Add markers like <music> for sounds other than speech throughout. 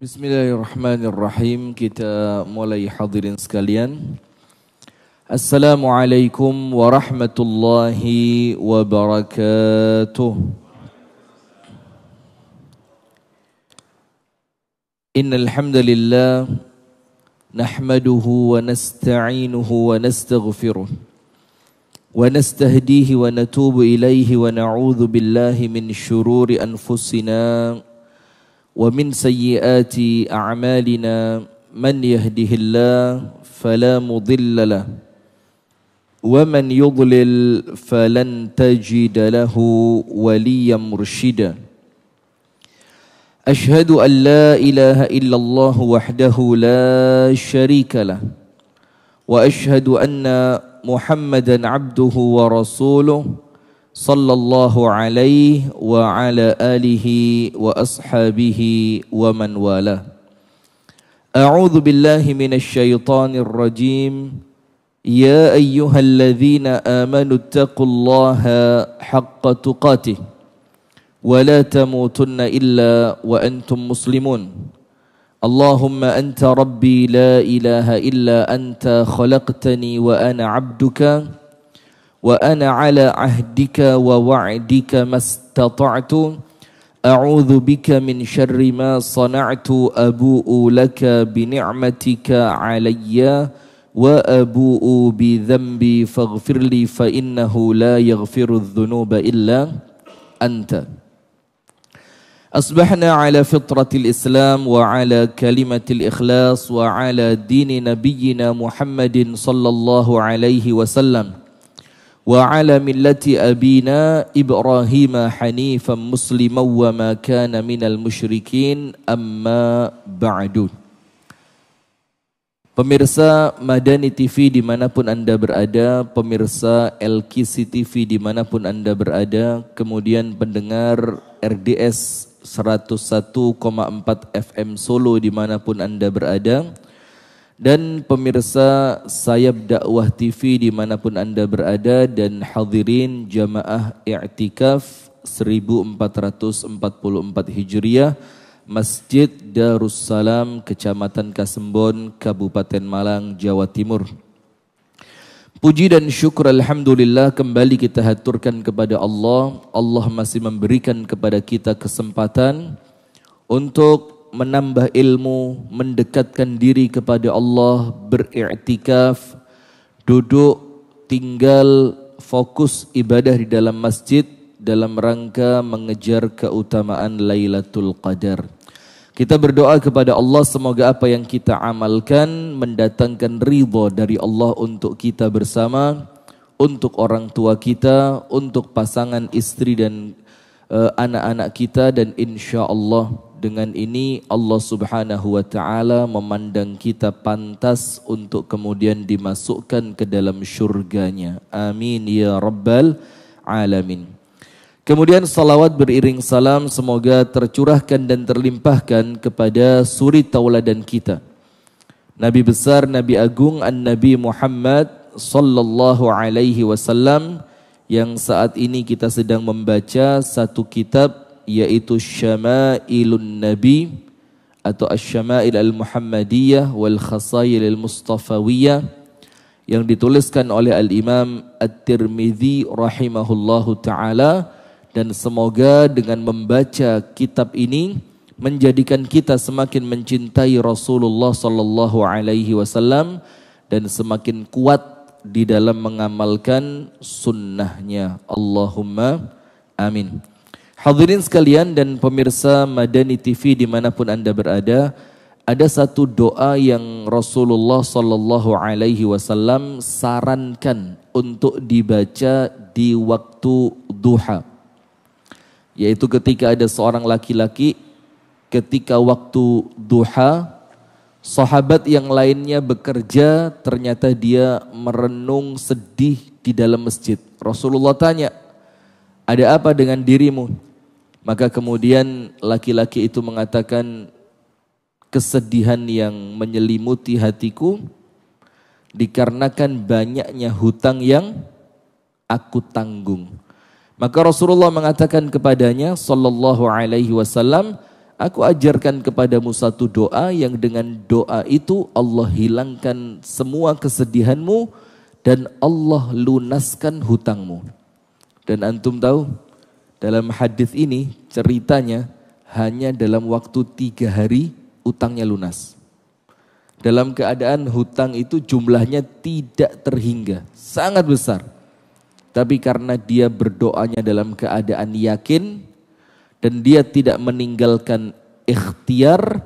Bismillahirrahmanirrahim. Kita mulai hadirin sekalian. Assalamualaikum warahmatullahi wabarakatuh. Innal hamdalillah nahmaduhu wa nasta'inuhu wa nastaghfiruh wa nastahdihi wa natubu ilayhi wa na'udzu billahi min shururi anfusina ومن سيئات أعمالنا من يهده الله فلا مضل له ومن يضلل فلن تجد له وليا مرشدا أشهد أن لا إله إلا الله وحده لا شريك له وأشهد أن محمدا عبده ورسوله صلى الله عليه وعلى آله وأصحابه ومن والاه أعوذ بالله من الشيطان الرجيم يا أيها الذين آمنوا اتقوا الله حق تقاته ولا تموتن إلا وأنتم مسلمون اللهم أنت ربي لا إله إلا أنت خلقتني وأنا عبدك وأنا على عهدك ووعدك ما استطعت أعوذ بك من شر ما صنعت أبوء لك بنعمتك علي وأبوء بذنبي فاغفر لي فإنه لا يغفر الذنوب إلا أنت أصبحنا على فطرة الإسلام وعلى كلمة الإخلاص وعلى دين نبينا محمد صلى الله عليه وسلم وَعَلَى ala millati abina Ibrahim hanifan musliman wa ma kana minal musyrikin Pemirsa Madani TV dimanapun Anda berada, pemirsa LKC TV dimanapun Anda berada, kemudian pendengar RDS 101,4 FM Solo dimanapun Anda berada, dan pemirsa sayap dakwah TV dimanapun Anda berada dan hadirin jamaah i'tikaf 1444 Hijriah Masjid Darussalam Kecamatan Kasembon Kabupaten Malang Jawa Timur. Puji dan syukur Alhamdulillah kembali kita haturkan kepada Allah. Allah masih memberikan kepada kita kesempatan untuk menambah ilmu, mendekatkan diri kepada Allah, beriktikaf, duduk, tinggal, fokus ibadah di dalam masjid dalam rangka mengejar keutamaan Lailatul Qadar. Kita berdoa kepada Allah semoga apa yang kita amalkan mendatangkan ridho dari Allah untuk kita bersama, untuk orang tua kita, untuk pasangan istri dan eh, anak-anak uh, anak -anak kita dan insya Allah dengan ini Allah Subhanahu wa taala memandang kita pantas untuk kemudian dimasukkan ke dalam syurganya. Amin ya rabbal alamin. Kemudian salawat beriring salam semoga tercurahkan dan terlimpahkan kepada suri tauladan kita. Nabi besar, Nabi agung, An-Nabi Muhammad sallallahu alaihi wasallam yang saat ini kita sedang membaca satu kitab yaitu syama'ilun nabi atau asy-syama'il al-muhammadiyah wal khasail al-mustafawiyah yang dituliskan oleh al-Imam At-Tirmidzi rahimahullahu taala dan semoga dengan membaca kitab ini menjadikan kita semakin mencintai Rasulullah sallallahu alaihi wasallam dan semakin kuat di dalam mengamalkan sunnahnya. Allahumma amin. Hadirin sekalian dan pemirsa Madani TV dimanapun anda berada, ada satu doa yang Rasulullah Sallallahu Alaihi Wasallam sarankan untuk dibaca di waktu duha, yaitu ketika ada seorang laki-laki ketika waktu duha, sahabat yang lainnya bekerja, ternyata dia merenung sedih di dalam masjid. Rasulullah tanya, ada apa dengan dirimu? Maka kemudian laki-laki itu mengatakan kesedihan yang menyelimuti hatiku dikarenakan banyaknya hutang yang aku tanggung. Maka Rasulullah mengatakan kepadanya sallallahu alaihi wasallam, aku ajarkan kepadamu satu doa yang dengan doa itu Allah hilangkan semua kesedihanmu dan Allah lunaskan hutangmu. Dan antum tahu dalam hadis ini ceritanya hanya dalam waktu tiga hari utangnya lunas. Dalam keadaan hutang itu jumlahnya tidak terhingga, sangat besar. Tapi karena dia berdoanya dalam keadaan yakin dan dia tidak meninggalkan ikhtiar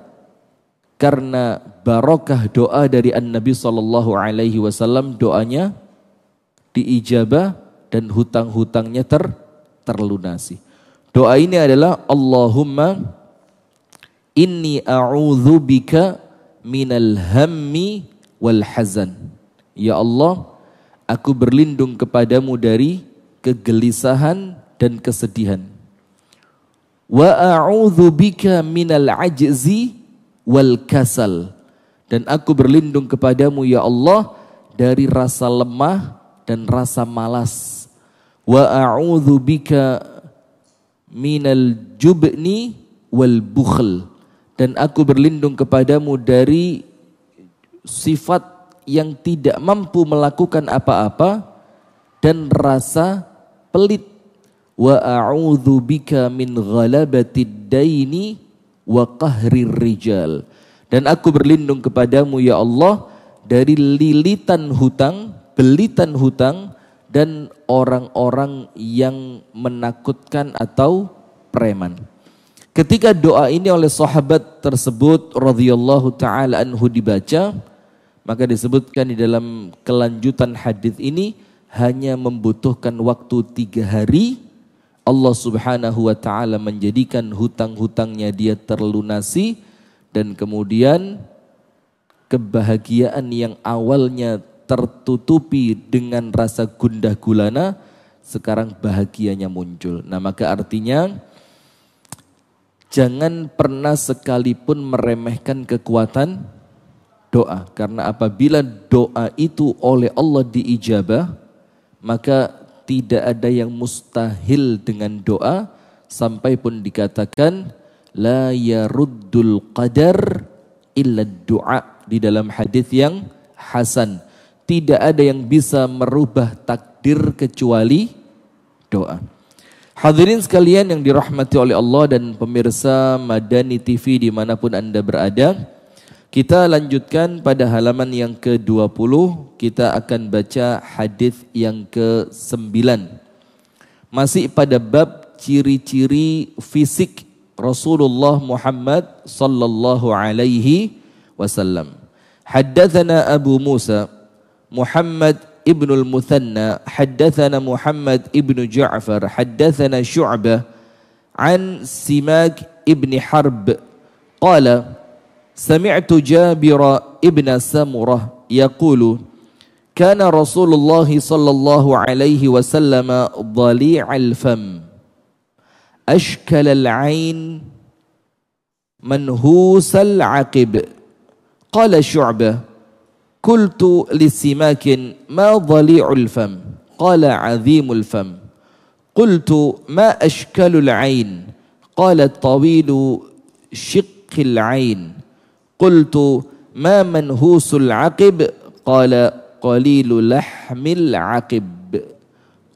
karena barokah doa dari An-Nabi Shallallahu Alaihi Wasallam doanya diijabah dan hutang-hutangnya ter terlunasi. Doa ini adalah Allahumma inni a'udzubika minal hammi wal hazan. Ya Allah, aku berlindung kepadamu dari kegelisahan dan kesedihan. Wa a'udzubika minal ajzi wal kasal. Dan aku berlindung kepadamu ya Allah dari rasa lemah dan rasa malas wa a'udzu bika minal jubni wal bukhl dan aku berlindung kepadamu dari sifat yang tidak mampu melakukan apa-apa dan rasa pelit wa a'udzu bika min ghalabatid daini wa qahrir rijal dan aku berlindung kepadamu ya Allah dari lilitan hutang belitan hutang dan orang-orang yang menakutkan atau preman. Ketika doa ini oleh sahabat tersebut radhiyallahu taala anhu dibaca, maka disebutkan di dalam kelanjutan hadis ini hanya membutuhkan waktu tiga hari Allah subhanahu wa ta'ala menjadikan hutang-hutangnya dia terlunasi dan kemudian kebahagiaan yang awalnya tertutupi dengan rasa gundah gulana, sekarang bahagianya muncul. Nah maka artinya jangan pernah sekalipun meremehkan kekuatan doa. Karena apabila doa itu oleh Allah diijabah, maka tidak ada yang mustahil dengan doa sampai pun dikatakan la yaruddul qadar illa doa di dalam hadis yang hasan tidak ada yang bisa merubah takdir kecuali doa. Hadirin sekalian yang dirahmati oleh Allah dan pemirsa Madani TV dimanapun Anda berada. Kita lanjutkan pada halaman yang ke-20. Kita akan baca hadis yang ke-9. Masih pada bab ciri-ciri fisik Rasulullah Muhammad sallallahu alaihi wasallam. Haddatsana Abu Musa محمد ابن المثنى حدثنا محمد ابن جعفر حدثنا شعبة عن سماك ابن حرب قال سمعت جابر ابن سمرة يقول كان رسول الله صلى الله عليه وسلم ضليع الفم أشكل العين منهوس العقب قال شعبه قلت لسماك ما ضليع الفم قال عظيم الفم قلت ما أشكال العين قال طويل شق العين قلت ما منهوس العقب قال قليل لحم العقب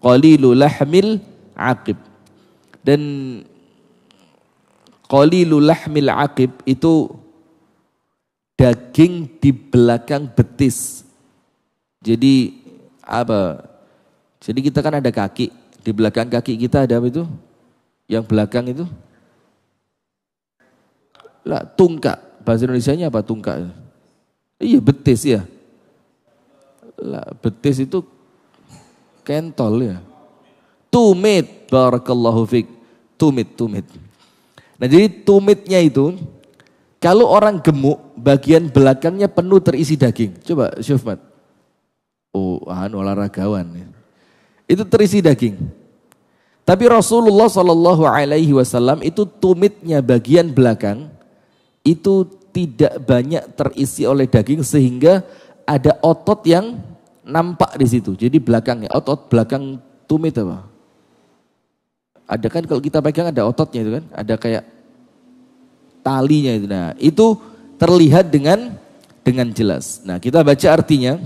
قليل لحم العقب dan قليل لحم العقب itu daging di belakang betis. Jadi apa? Jadi kita kan ada kaki, di belakang kaki kita ada apa itu? Yang belakang itu? Lah, tungka Bahasa Indonesia-nya apa tungka Iya, betis ya. Lah, betis itu kentol ya. Tumit, barakallahu fiq. Tumit, tumit. Nah, jadi tumitnya itu kalau orang gemuk, bagian belakangnya penuh terisi daging. Coba Syufmat. Oh, anu olahragawan. Ya. Itu terisi daging. Tapi Rasulullah Shallallahu Alaihi Wasallam itu tumitnya bagian belakang itu tidak banyak terisi oleh daging sehingga ada otot yang nampak di situ. Jadi belakangnya otot belakang tumit apa? Ada kan kalau kita pegang ada ototnya itu kan, ada kayak talinya itu. Nah, itu terlihat dengan dengan jelas. Nah, kita baca artinya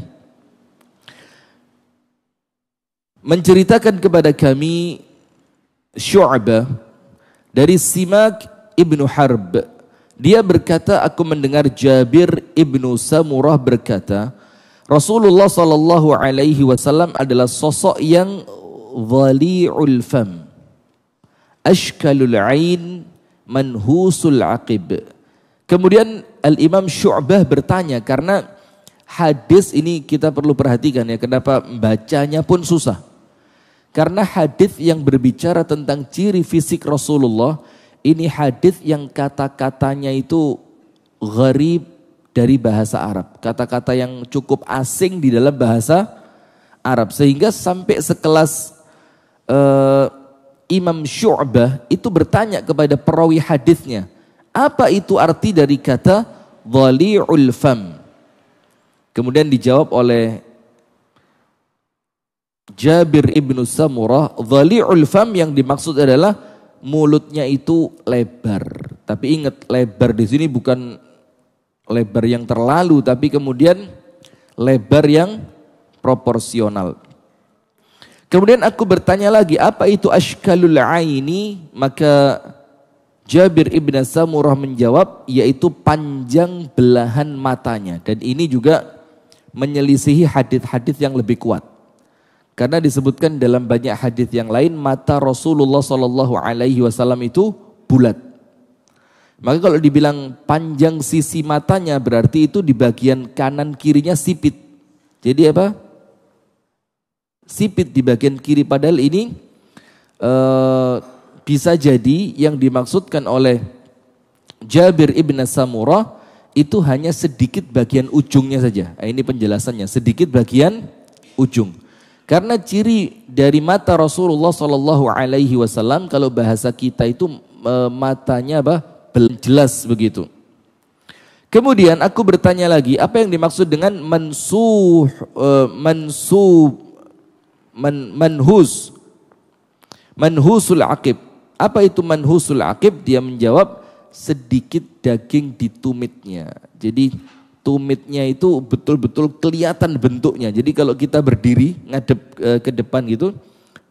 menceritakan kepada kami Syu'bah dari Simak ibnu Harb. Dia berkata, aku mendengar Jabir ibnu Samurah berkata, Rasulullah sallallahu alaihi wasallam adalah sosok yang dhali'ul fam, ashkalul ain, manhusul aqib. Kemudian Al-Imam Syu'bah bertanya karena hadis ini kita perlu perhatikan ya kenapa bacanya pun susah. Karena hadis yang berbicara tentang ciri fisik Rasulullah ini hadis yang kata-katanya itu gharib dari bahasa Arab. Kata-kata yang cukup asing di dalam bahasa Arab sehingga sampai sekelas uh, Imam Syu'bah itu bertanya kepada perawi hadisnya, apa itu arti dari kata dhali'ul fam? Kemudian dijawab oleh Jabir ibn Samurah, dhali'ul fam yang dimaksud adalah mulutnya itu lebar. Tapi ingat lebar di sini bukan lebar yang terlalu, tapi kemudian lebar yang proporsional. Kemudian aku bertanya lagi, apa itu ashkalul aini? Maka Jabir ibn Samurah menjawab, yaitu panjang belahan matanya. Dan ini juga menyelisihi hadith-hadith yang lebih kuat. Karena disebutkan dalam banyak hadith yang lain, mata Rasulullah Shallallahu Alaihi Wasallam itu bulat. Maka kalau dibilang panjang sisi matanya berarti itu di bagian kanan kirinya sipit. Jadi apa? sipit di bagian kiri. Padahal ini uh, bisa jadi yang dimaksudkan oleh Jabir ibn Samurah itu hanya sedikit bagian ujungnya saja. Eh, ini penjelasannya, sedikit bagian ujung. Karena ciri dari mata Rasulullah Shallallahu Alaihi Wasallam kalau bahasa kita itu e, matanya apa belum jelas begitu. Kemudian aku bertanya lagi, apa yang dimaksud dengan mensuh uh, mensuh man, manhus manhusul akib apa itu manhusul akib dia menjawab sedikit daging di tumitnya jadi tumitnya itu betul-betul kelihatan bentuknya jadi kalau kita berdiri ngadep e, ke depan gitu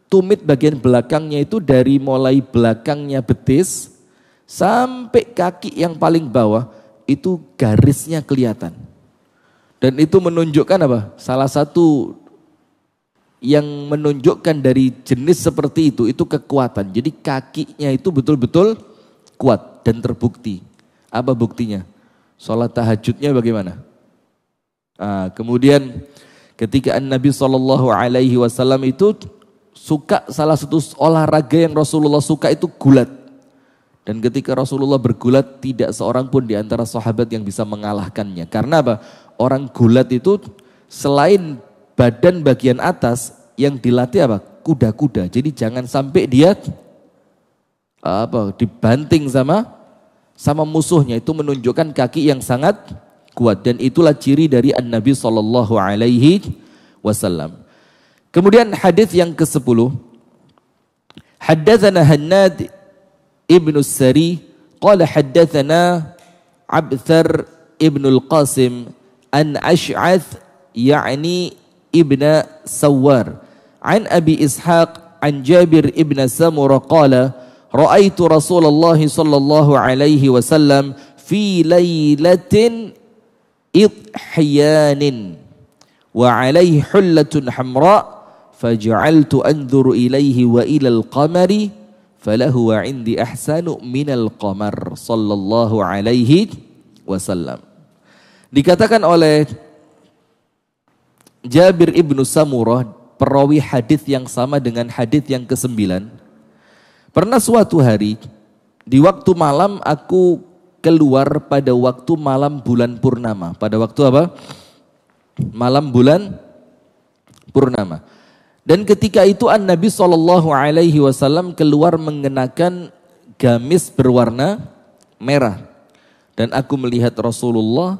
tumit bagian belakangnya itu dari mulai belakangnya betis sampai kaki yang paling bawah itu garisnya kelihatan dan itu menunjukkan apa salah satu yang menunjukkan dari jenis seperti itu itu kekuatan. Jadi kakinya itu betul-betul kuat dan terbukti. Apa buktinya? Sholat tahajudnya bagaimana? Nah, kemudian ketika Nabi Shallallahu Alaihi Wasallam itu suka salah satu olahraga yang Rasulullah suka itu gulat. Dan ketika Rasulullah bergulat tidak seorang pun di antara sahabat yang bisa mengalahkannya. Karena apa? Orang gulat itu selain badan bagian atas yang dilatih apa? Kuda-kuda. Jadi jangan sampai dia apa dibanting sama sama musuhnya itu menunjukkan kaki yang sangat kuat dan itulah ciri dari An Nabi Shallallahu Alaihi Wasallam. Kemudian hadis yang ke 10 Haddathana Hannad ibn Sari qala haddathana abther ibnu al-Qasim an Ash'ath يعني ibn Sawar an Abi Ishaq an Jabir ibn Samura qala ra'aitu Rasulullah sallallahu alaihi wasallam fi lailatin idhiyanin wa alaihi hullatun hamra faj'altu anzuru ilaihi wa ila al-qamari falahu wa indi ahsanu minal qamar sallallahu alaihi wasallam dikatakan oleh Jabir ibnu Samurah perawi hadis yang sama dengan hadis yang ke kesembilan. Pernah suatu hari di waktu malam aku keluar pada waktu malam bulan purnama. Pada waktu apa? Malam bulan purnama. Dan ketika itu An Nabi Shallallahu Alaihi Wasallam keluar mengenakan gamis berwarna merah. Dan aku melihat Rasulullah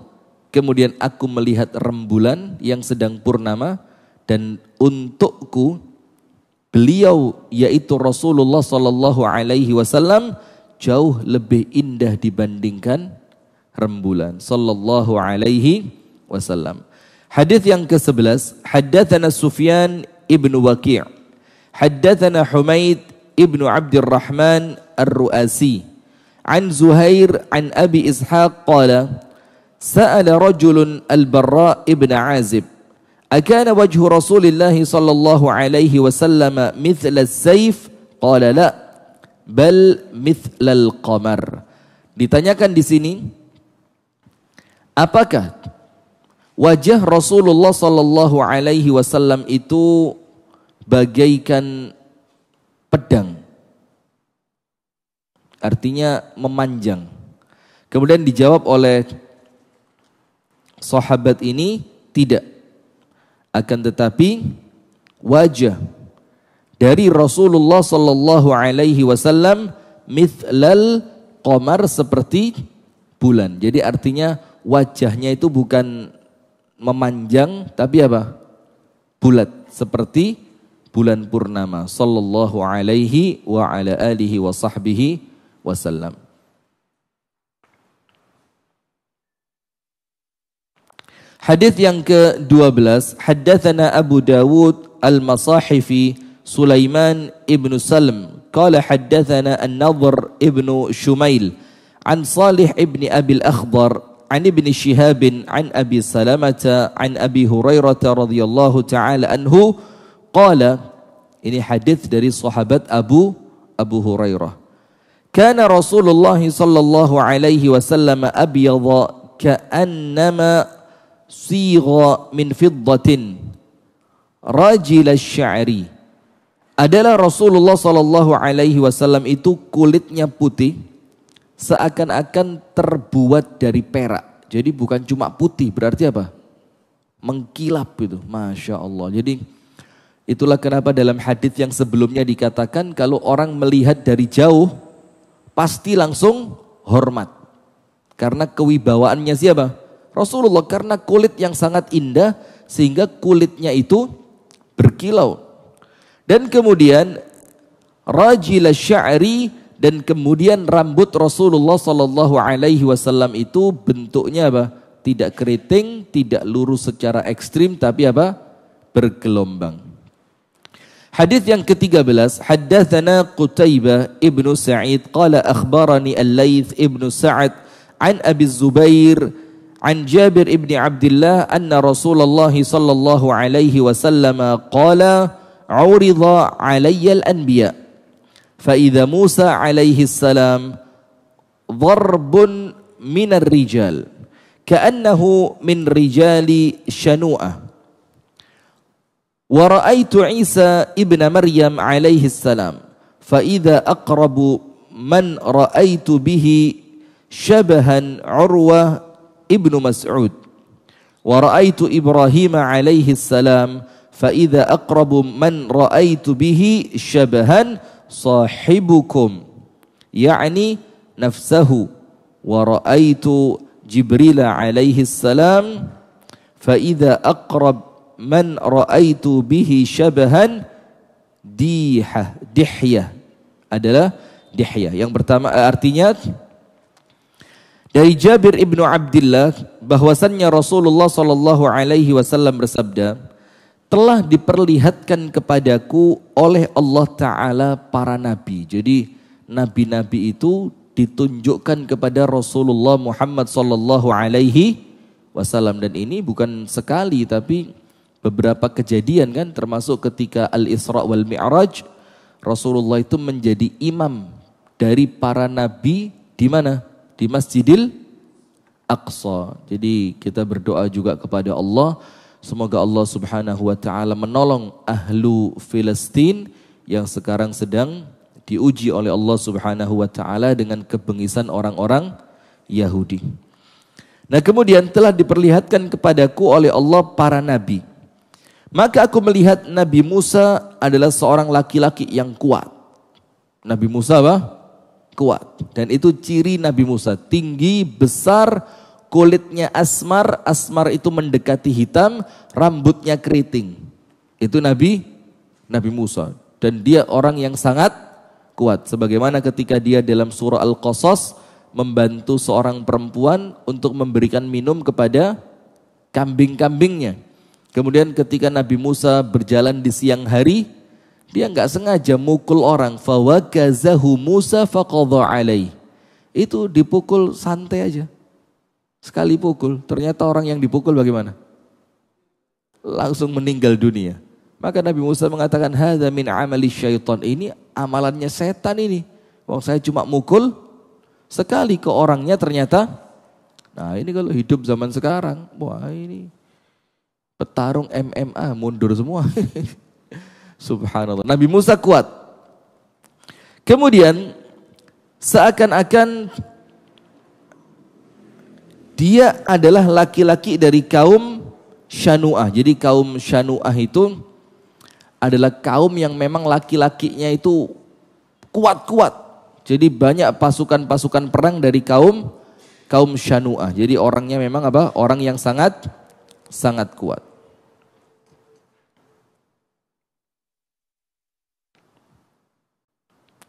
Kemudian aku melihat rembulan yang sedang purnama dan untukku beliau yaitu Rasulullah sallallahu alaihi wasallam jauh lebih indah dibandingkan rembulan sallallahu alaihi wasallam. Hadis yang ke-11, haddatsana Sufyan ibnu Waqi'. Haddatsana Humaid ibnu Abdurrahman Ar-Ru'asi. An Zuhair an Abi Ishaq qala سأل رجل البراء ابن عازب أكان وجه رسول الله صلى الله عليه وسلم مثل السيف قال لا بل مثل القمر ditanyakan di sini apakah wajah Rasulullah sallallahu alaihi wasallam itu bagaikan pedang artinya memanjang kemudian dijawab oleh sahabat ini tidak. Akan tetapi wajah dari Rasulullah sallallahu alaihi wasallam mithlal qamar seperti bulan. Jadi artinya wajahnya itu bukan memanjang tapi apa? bulat seperti bulan purnama sallallahu alaihi wa ala alihi wa sahbihi wasallam. Hadis yang ke-12, haddatsana Abu Dawud Al-Masahifi Sulaiman ibn Salm qala haddatsana An-Nadhr ibn Shumail an Salih ibn Abi Al-Akhdar عن ابن شهاب عن أبي سلمة عن أبي هريرة رضي الله تعالى عنه قال ini hadis dari sahabat Abu Abu Hurairah كان رسول الله صلى الله عليه وسلم أبيض كأنما sigha min fiddatin rajil syari adalah Rasulullah sallallahu alaihi wasallam itu kulitnya putih seakan-akan terbuat dari perak. Jadi bukan cuma putih, berarti apa? Mengkilap itu, Masya Allah. Jadi itulah kenapa dalam hadis yang sebelumnya dikatakan kalau orang melihat dari jauh pasti langsung hormat. Karena kewibawaannya siapa? Rasulullah karena kulit yang sangat indah sehingga kulitnya itu berkilau. Dan kemudian rajila sya'ri dan kemudian rambut Rasulullah shallallahu alaihi wasallam itu bentuknya apa? Tidak keriting, tidak lurus secara ekstrim tapi apa? bergelombang. Hadis yang ke-13, haddatsana Qutaibah ibnu Sa'id qala akhbarani al ibnu Sa'ad an Abi Zubair عن جابر بن عبد الله أن رسول الله صلى الله عليه وسلم قال عرض علي الأنبياء فإذا موسى عليه السلام ضرب من الرجال كأنه من رجال شنوءة ورأيت عيسى ابن مريم عليه السلام فإذا أقرب من رأيت به شبها عروة ابن مسعود ورأيت إبراهيم عليه السلام فإذا أقرب من رأيت به شبها صاحبكم يعني نفسه ورأيت جبريل عليه السلام فإذا أقرب من رأيت به شبها ديحة دحية adalah dihya yang pertama artinya Dari Jabir ibnu Abdullah bahwasannya Rasulullah Shallallahu Alaihi Wasallam bersabda, telah diperlihatkan kepadaku oleh Allah Taala para nabi. Jadi nabi-nabi itu ditunjukkan kepada Rasulullah Muhammad saw Alaihi Wasallam dan ini bukan sekali tapi beberapa kejadian kan termasuk ketika Al Isra wal Mi'raj Rasulullah itu menjadi imam dari para nabi di mana? di Masjidil Aqsa. Jadi kita berdoa juga kepada Allah semoga Allah Subhanahu wa taala menolong ahlu Filistin yang sekarang sedang diuji oleh Allah Subhanahu wa taala dengan kebengisan orang-orang Yahudi. Nah, kemudian telah diperlihatkan kepadaku oleh Allah para nabi. Maka aku melihat Nabi Musa adalah seorang laki-laki yang kuat. Nabi Musa apa? kuat. Dan itu ciri Nabi Musa, tinggi, besar, kulitnya asmar, asmar itu mendekati hitam, rambutnya keriting. Itu Nabi Nabi Musa dan dia orang yang sangat kuat. Sebagaimana ketika dia dalam surah Al-Qasas membantu seorang perempuan untuk memberikan minum kepada kambing-kambingnya. Kemudian ketika Nabi Musa berjalan di siang hari, dia nggak sengaja mukul orang. Fawakazahu Musa faqadha alaih. Itu dipukul santai aja. Sekali pukul, ternyata orang yang dipukul bagaimana? Langsung meninggal dunia. Maka Nabi Musa mengatakan, Hada min amali syaitan. Ini amalannya setan ini. Wong saya cuma mukul, sekali ke orangnya ternyata nah ini kalau hidup zaman sekarang wah ini petarung MMA mundur semua <laughs> Subhanallah. Nabi Musa kuat. Kemudian seakan-akan dia adalah laki-laki dari kaum Shanuah. Jadi kaum Shanuah itu adalah kaum yang memang laki-lakinya itu kuat-kuat. Jadi banyak pasukan-pasukan perang dari kaum kaum Shanuah. Jadi orangnya memang apa? Orang yang sangat sangat kuat.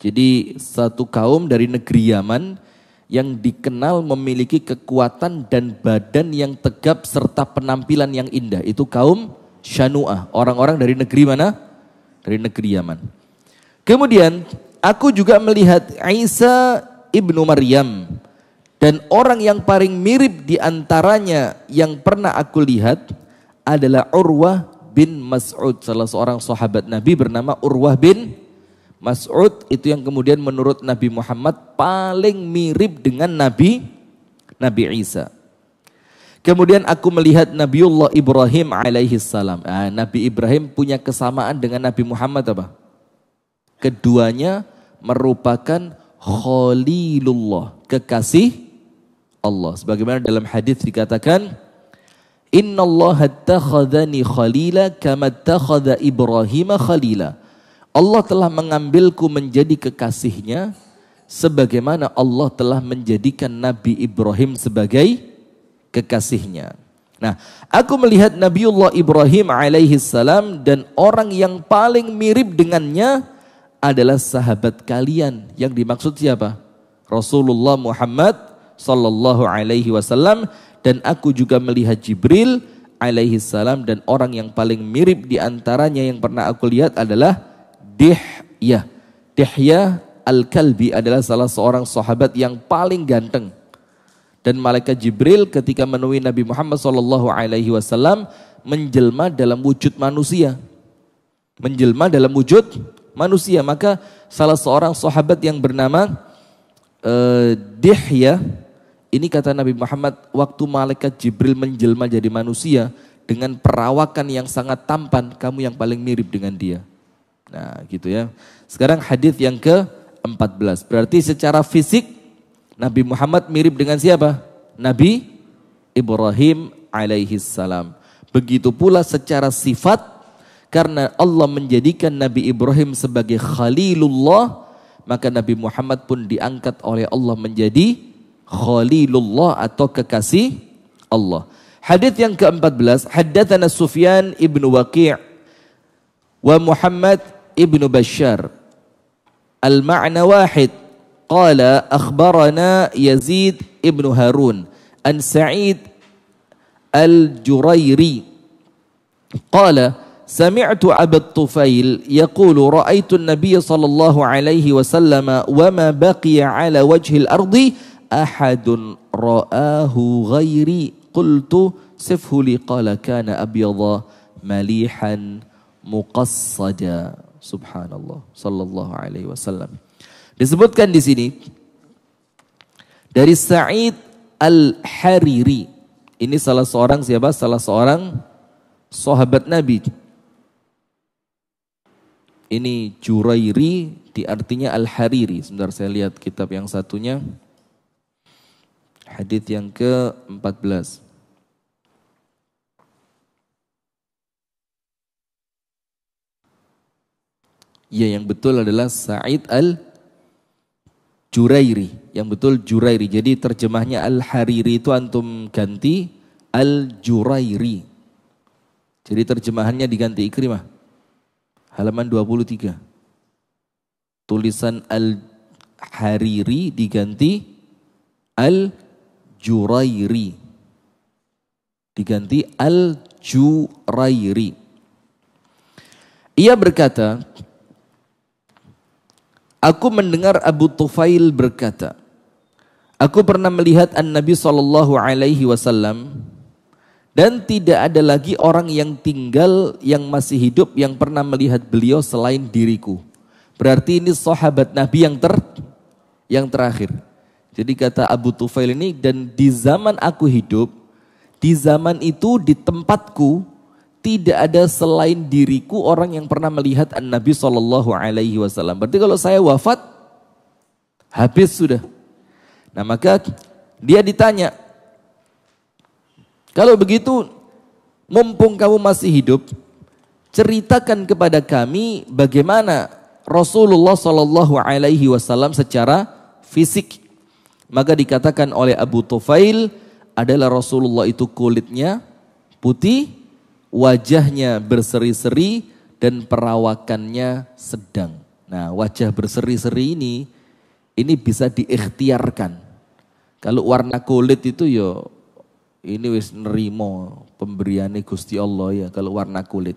Jadi satu kaum dari negeri Yaman yang dikenal memiliki kekuatan dan badan yang tegap serta penampilan yang indah. Itu kaum Shanuah orang-orang dari negeri mana? Dari negeri Yaman. Kemudian aku juga melihat Isa ibnu Maryam dan orang yang paling mirip diantaranya yang pernah aku lihat adalah Urwah bin Mas'ud, salah seorang sahabat Nabi bernama Urwah bin Mas'ud itu yang kemudian menurut Nabi Muhammad paling mirip dengan Nabi Nabi Isa. Kemudian aku melihat Nabiullah Ibrahim alaihi salam. Nah, Nabi Ibrahim punya kesamaan dengan Nabi Muhammad apa? Keduanya merupakan khalilullah, kekasih Allah. Sebagaimana dalam hadis dikatakan, "Innallaha takhadhani khalila kama takhadha Ibrahim khalila." Allah telah mengambilku menjadi kekasihnya sebagaimana Allah telah menjadikan Nabi Ibrahim sebagai kekasihnya. Nah, aku melihat Nabiullah Ibrahim alaihi salam dan orang yang paling mirip dengannya adalah sahabat kalian. Yang dimaksud siapa? Rasulullah Muhammad sallallahu alaihi wasallam dan aku juga melihat Jibril alaihi salam dan orang yang paling mirip diantaranya yang pernah aku lihat adalah Dihya. Dihya Al-Kalbi adalah salah seorang sahabat yang paling ganteng. Dan malaikat Jibril ketika menemui Nabi Muhammad SAW menjelma dalam wujud manusia. Menjelma dalam wujud manusia. Maka salah seorang sahabat yang bernama uh, eh, Dihya ini kata Nabi Muhammad waktu malaikat Jibril menjelma jadi manusia dengan perawakan yang sangat tampan kamu yang paling mirip dengan dia. Nah, gitu ya. Sekarang hadis yang ke-14. Berarti secara fisik Nabi Muhammad mirip dengan siapa? Nabi Ibrahim alaihi salam. Begitu pula secara sifat karena Allah menjadikan Nabi Ibrahim sebagai khalilullah, maka Nabi Muhammad pun diangkat oleh Allah menjadi khalilullah atau kekasih Allah. Hadis yang ke-14, haddatsana Sufyan ibnu Waqi' wa Muhammad ابن بشار المعنى واحد قال أخبرنا يزيد ابن هارون عن سعيد الجريري قال سمعت أبا الطفيل يقول رأيت النبي صلى الله عليه وسلم وما بقي على وجه الأرض أحد رآه غيري قلت سفه لي قال كان أبيضا مليحا مقصدا subhanallah sallallahu alaihi wasallam. Disebutkan di sini dari Sa'id Al-Hariri. Ini salah seorang siapa? Salah seorang sahabat Nabi. Ini Jurairi diartinya Al-Hariri. Sebentar saya lihat kitab yang satunya. Hadis yang ke-14. Ya yang betul adalah Sa'id al Jurairi. Yang betul Jurairi. Jadi terjemahnya al Hariri itu antum ganti al Jurairi. Jadi terjemahannya diganti Ikrimah. Halaman 23. Tulisan al Hariri diganti al Jurairi. Diganti al Jurairi. Ia berkata, Aku mendengar Abu Tufail berkata, Aku pernah melihat An-Nabi Shallallahu Alaihi Wasallam dan tidak ada lagi orang yang tinggal yang masih hidup yang pernah melihat beliau selain diriku. Berarti ini sahabat Nabi yang ter yang terakhir. Jadi kata Abu Tufail ini dan di zaman aku hidup, di zaman itu di tempatku tidak ada selain diriku orang yang pernah melihat An Nabi Shallallahu Alaihi Wasallam. Berarti kalau saya wafat, habis sudah. Nah maka dia ditanya, kalau begitu mumpung kamu masih hidup, ceritakan kepada kami bagaimana Rasulullah Shallallahu Alaihi Wasallam secara fisik. Maka dikatakan oleh Abu Tufail adalah Rasulullah itu kulitnya putih, wajahnya berseri-seri dan perawakannya sedang. Nah, wajah berseri-seri ini ini bisa diikhtiarkan. Kalau warna kulit itu ya ini wis nerimo pemberiannya Gusti Allah ya kalau warna kulit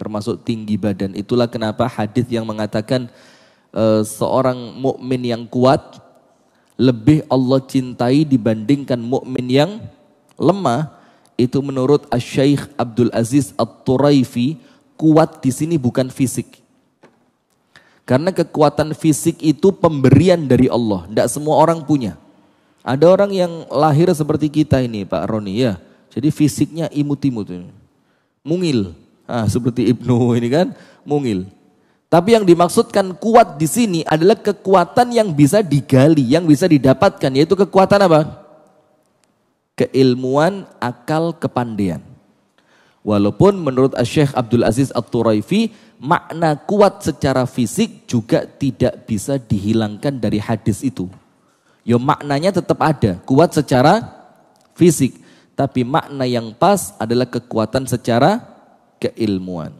termasuk tinggi badan. Itulah kenapa hadis yang mengatakan e, seorang mukmin yang kuat lebih Allah cintai dibandingkan mukmin yang lemah itu menurut Syekh Abdul Aziz At-Turaifi kuat di sini bukan fisik. Karena kekuatan fisik itu pemberian dari Allah, tidak semua orang punya. Ada orang yang lahir seperti kita ini Pak Roni ya. Jadi fisiknya imut-imut. Mungil. Ah, seperti Ibnu ini kan, mungil. Tapi yang dimaksudkan kuat di sini adalah kekuatan yang bisa digali, yang bisa didapatkan yaitu kekuatan apa? keilmuan, akal, kepandian. Walaupun menurut Syekh Abdul Aziz At-Turaifi, makna kuat secara fisik juga tidak bisa dihilangkan dari hadis itu. Yo ya, maknanya tetap ada, kuat secara fisik. Tapi makna yang pas adalah kekuatan secara keilmuan.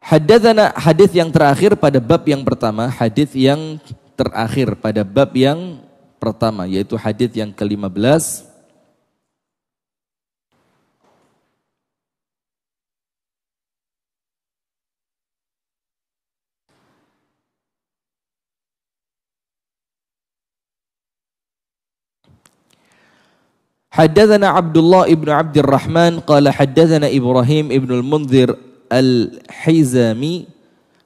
Hadatsana hadis yang terakhir pada bab yang pertama, hadis yang terakhir pada bab yang pertama yaitu hadis yang ke-15 حدثنا عبد الله بن عبد الرحمن قال حدثنا إبراهيم بن المنذر الحزامي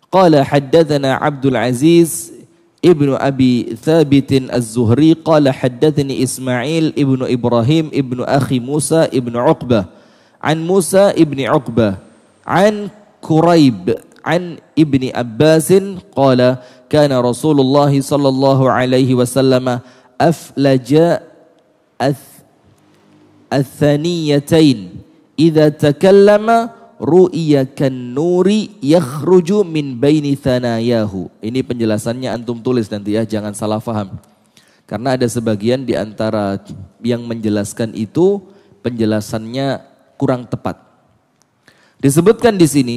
قال حدثنا عبد العزيز ابن أبي ثابت الزهري قال حدثني إسماعيل ابن إبراهيم ابن أخي موسى ابن عقبة عن موسى ابن عقبة عن كريب عن ابن عباس قال كان رسول الله صلى الله عليه وسلم أفلج الثنيتين إذا تكلم ru'ya nuri yakhruju min baini thanayahu. Ini penjelasannya antum tulis nanti ya, jangan salah faham. Karena ada sebagian di antara yang menjelaskan itu penjelasannya kurang tepat. Disebutkan di sini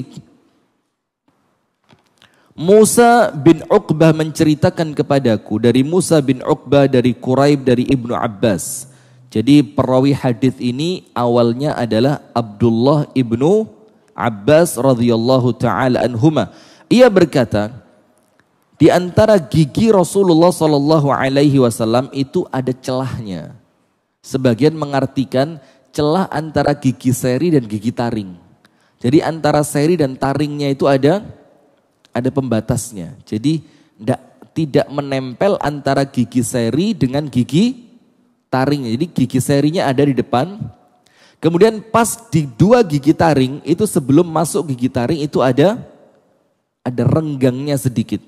Musa bin Uqbah menceritakan kepadaku dari Musa bin Uqbah dari Quraib dari Ibnu Abbas. Jadi perawi hadis ini awalnya adalah Abdullah ibnu Abbas radhiyallahu taala anhuma. Ia berkata, di antara gigi Rasulullah sallallahu alaihi wasallam itu ada celahnya. Sebagian mengartikan celah antara gigi seri dan gigi taring. Jadi antara seri dan taringnya itu ada ada pembatasnya. Jadi tidak tidak menempel antara gigi seri dengan gigi taringnya. Jadi gigi serinya ada di depan, Kemudian pas di dua gigi taring itu sebelum masuk gigi taring itu ada ada renggangnya sedikit.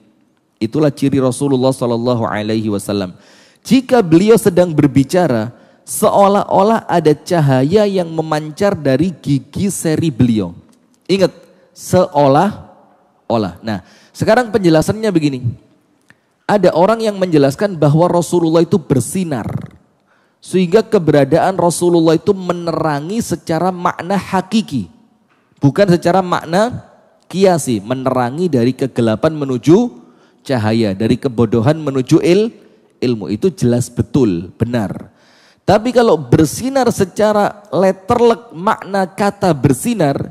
Itulah ciri Rasulullah Shallallahu Alaihi Wasallam. Jika beliau sedang berbicara, seolah-olah ada cahaya yang memancar dari gigi seri beliau. Ingat, seolah-olah. Nah, sekarang penjelasannya begini. Ada orang yang menjelaskan bahwa Rasulullah itu bersinar. Sehingga keberadaan Rasulullah itu menerangi secara makna hakiki. Bukan secara makna kiasi, menerangi dari kegelapan menuju cahaya, dari kebodohan menuju il, ilmu. Itu jelas betul, benar. Tapi kalau bersinar secara letterlek makna kata bersinar,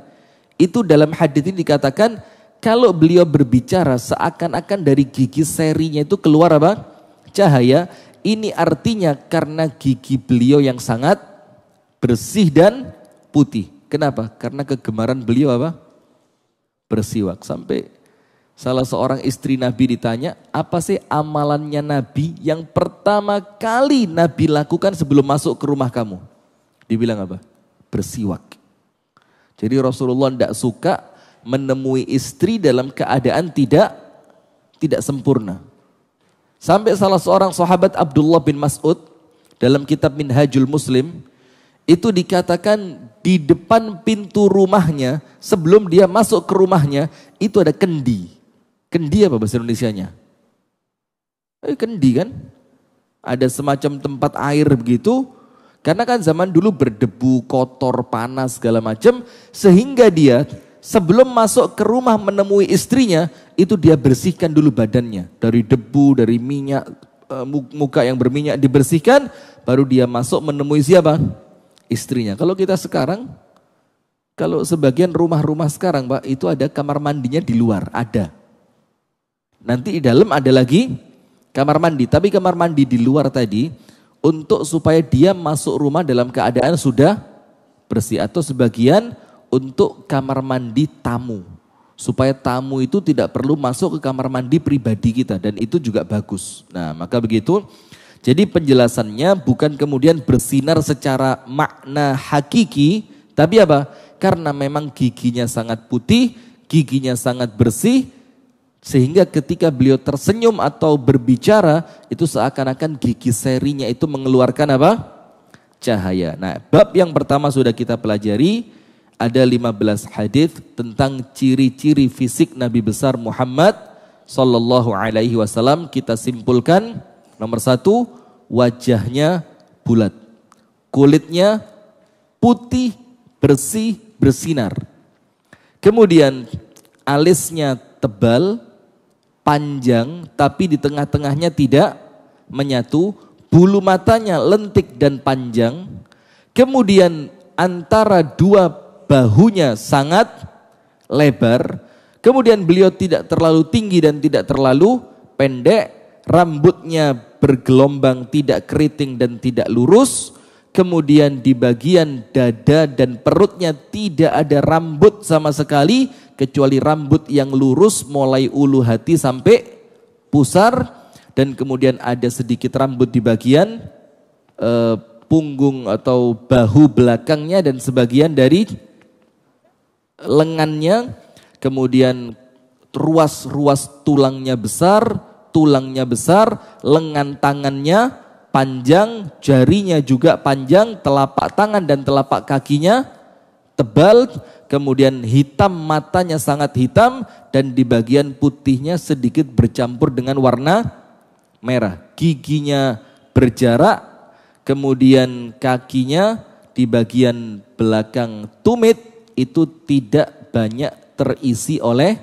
itu dalam hadis ini dikatakan kalau beliau berbicara seakan-akan dari gigi serinya itu keluar apa? Cahaya ini artinya karena gigi beliau yang sangat bersih dan putih. Kenapa? Karena kegemaran beliau apa? Bersiwak. Sampai salah seorang istri Nabi ditanya, apa sih amalannya Nabi yang pertama kali Nabi lakukan sebelum masuk ke rumah kamu? Dibilang apa? Bersiwak. Jadi Rasulullah tidak suka menemui istri dalam keadaan tidak tidak sempurna. Sampai salah seorang sahabat Abdullah bin Mas'ud dalam kitab Minhajul Muslim itu dikatakan di depan pintu rumahnya sebelum dia masuk ke rumahnya itu ada kendi. Kendi apa bahasa Indonesianya? Eh, kendi kan? Ada semacam tempat air begitu. Karena kan zaman dulu berdebu, kotor, panas segala macam sehingga dia sebelum masuk ke rumah menemui istrinya, itu dia bersihkan dulu badannya dari debu, dari minyak, e, muka yang berminyak dibersihkan, baru dia masuk menemui siapa? Istrinya. Kalau kita sekarang, kalau sebagian rumah-rumah sekarang, Pak, itu ada kamar mandinya di luar, ada. Nanti di dalam ada lagi kamar mandi, tapi kamar mandi di luar tadi untuk supaya dia masuk rumah dalam keadaan sudah bersih atau sebagian untuk kamar mandi tamu. Supaya tamu itu tidak perlu masuk ke kamar mandi pribadi kita dan itu juga bagus. Nah maka begitu jadi penjelasannya bukan kemudian bersinar secara makna hakiki tapi apa? Karena memang giginya sangat putih, giginya sangat bersih sehingga ketika beliau tersenyum atau berbicara itu seakan-akan gigi serinya itu mengeluarkan apa? cahaya. Nah, bab yang pertama sudah kita pelajari ada 15 hadis tentang ciri-ciri fisik Nabi besar Muhammad sallallahu alaihi wasallam kita simpulkan nomor satu wajahnya bulat kulitnya putih bersih bersinar kemudian alisnya tebal panjang tapi di tengah-tengahnya tidak menyatu bulu matanya lentik dan panjang kemudian antara dua bahunya sangat lebar, kemudian beliau tidak terlalu tinggi dan tidak terlalu pendek, rambutnya bergelombang tidak keriting dan tidak lurus, kemudian di bagian dada dan perutnya tidak ada rambut sama sekali, kecuali rambut yang lurus mulai ulu hati sampai pusar, dan kemudian ada sedikit rambut di bagian uh, punggung atau bahu belakangnya dan sebagian dari lengannya, kemudian ruas-ruas tulangnya besar, tulangnya besar, lengan tangannya panjang, jarinya juga panjang, telapak tangan dan telapak kakinya tebal, kemudian hitam matanya sangat hitam dan di bagian putihnya sedikit bercampur dengan warna merah. Giginya berjarak, kemudian kakinya di bagian belakang tumit itu tidak banyak terisi oleh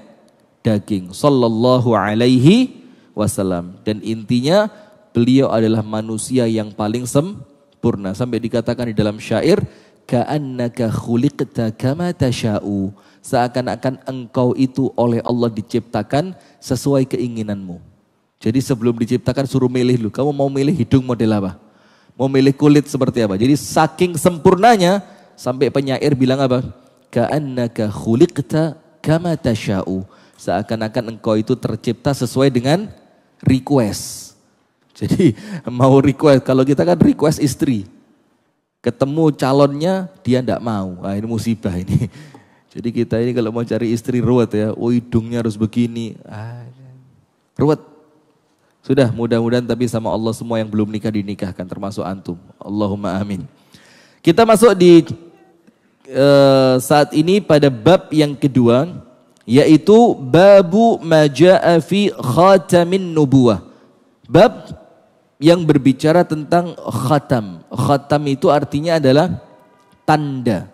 daging. Sallallahu alaihi wasallam. Dan intinya beliau adalah manusia yang paling sempurna. Sampai dikatakan di dalam syair, ka'annaka khuliqta kama tasha'u. Seakan-akan engkau itu oleh Allah diciptakan sesuai keinginanmu. Jadi sebelum diciptakan suruh milih lu. Kamu mau milih hidung model apa? Mau milih kulit seperti apa? Jadi saking sempurnanya sampai penyair bilang apa? ka'annaka khuliqta kama tasha'u. Seakan-akan engkau itu tercipta sesuai dengan request. Jadi <laughs> mau request, kalau kita kan request istri. Ketemu calonnya dia tidak mau. Nah, ini musibah ini. <laughs> Jadi kita ini kalau mau cari istri ruwet ya, oh hidungnya harus begini. Ah, ruwet. Sudah mudah-mudahan tapi sama Allah semua yang belum nikah dinikahkan termasuk antum. Allahumma amin. Kita masuk di Eh, saat ini pada bab yang kedua yaitu babu majaa fi khatamin nubuwah. Bab yang berbicara tentang khatam. Khatam itu artinya adalah tanda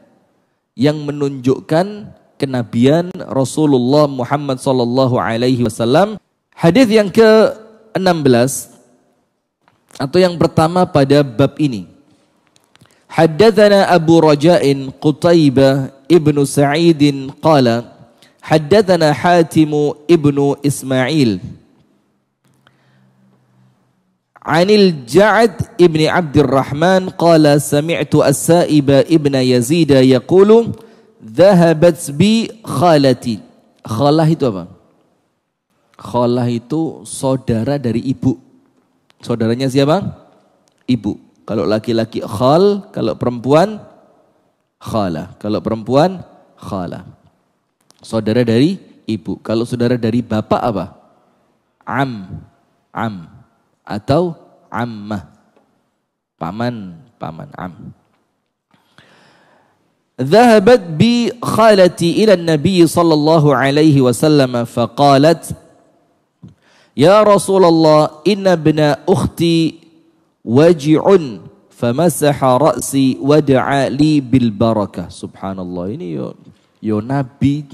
yang menunjukkan kenabian Rasulullah Muhammad sallallahu alaihi wasallam. Hadis yang ke-16 atau yang pertama pada bab ini حدثنا أبو رجاء قطيبة ابن سعيد قال حدثنا حاتم ابن إسماعيل عن الجعد ابن عبد الرحمن قال سمعت السائب ابن يزيد يقول ذهبت بي خالتي خاlah itu apa? Khalah itu saudara dari ibu. Saudaranya siapa? Ibu. Kalau laki-laki khal, kalau perempuan khala. Kalau perempuan khala. Saudara dari ibu. Kalau saudara dari bapak apa? Am. Am. Atau ammah. Paman, paman, am. Zahabat bi khalati ila Nabi sallallahu alaihi wasallam faqalat Ya Rasulullah inna bna ukhti waji'un famasaha ra'si wada'a li bil barakah. Subhanallah ini yo yo nabi,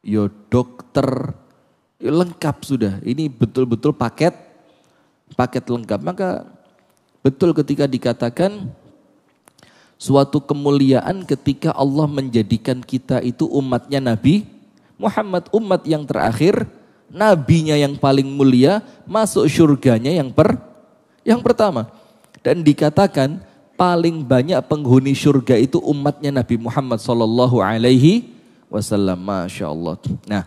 yo dokter, yo lengkap sudah. Ini betul-betul paket paket lengkap. Maka betul ketika dikatakan suatu kemuliaan ketika Allah menjadikan kita itu umatnya Nabi Muhammad umat yang terakhir, nabinya yang paling mulia masuk surganya yang per yang pertama, dan dikatakan paling banyak penghuni surga itu umatnya Nabi Muhammad Sallallahu Alaihi Wasallam. Masya Allah. Nah,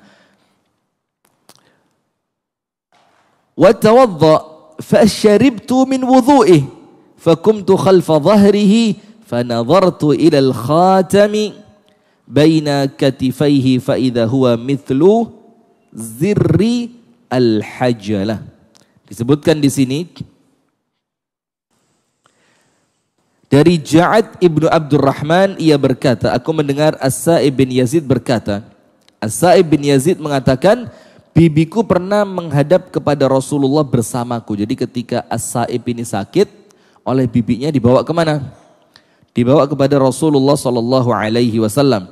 وتوضأ فشربت من وضوئه فكمت خلف ظهره فنظرت إلى الخاتم بين كتفيه فإذا هو مثل زر الحجلة disebutkan di sini Dari Ja'ad ibnu Abdurrahman ia berkata, aku mendengar As-Sa'ib bin Yazid berkata, As-Sa'ib bin Yazid mengatakan, bibiku pernah menghadap kepada Rasulullah bersamaku. Jadi ketika As-Sa'ib ini sakit, oleh bibinya dibawa kemana? Dibawa kepada Rasulullah Shallallahu Alaihi Wasallam.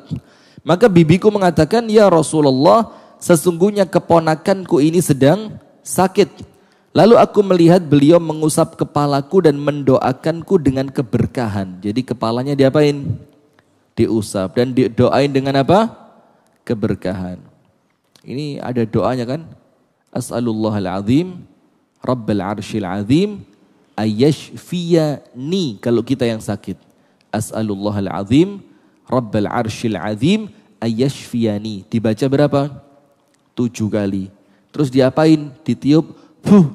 Maka bibiku mengatakan, ya Rasulullah, sesungguhnya keponakanku ini sedang sakit. Lalu aku melihat beliau mengusap kepalaku dan mendoakanku dengan keberkahan. Jadi kepalanya diapain? Diusap dan didoain dengan apa? Keberkahan. Ini ada doanya kan? As'alullah al azim, rabbal arshil azim, ayashfiyani kalau kita yang sakit. As'alullah al azim, rabbal arshil azim, ayashfiyani. Dibaca berapa? Tujuh kali. Terus diapain? Ditiup, Huh,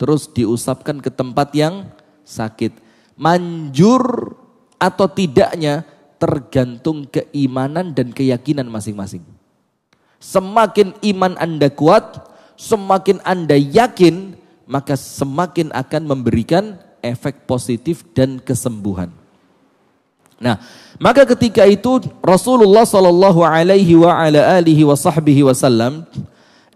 Terus diusapkan ke tempat yang sakit. Manjur atau tidaknya tergantung keimanan dan keyakinan masing-masing. Semakin iman Anda kuat, semakin Anda yakin, maka semakin akan memberikan efek positif dan kesembuhan. Nah, maka ketika itu Rasulullah Shallallahu Alaihi wasallam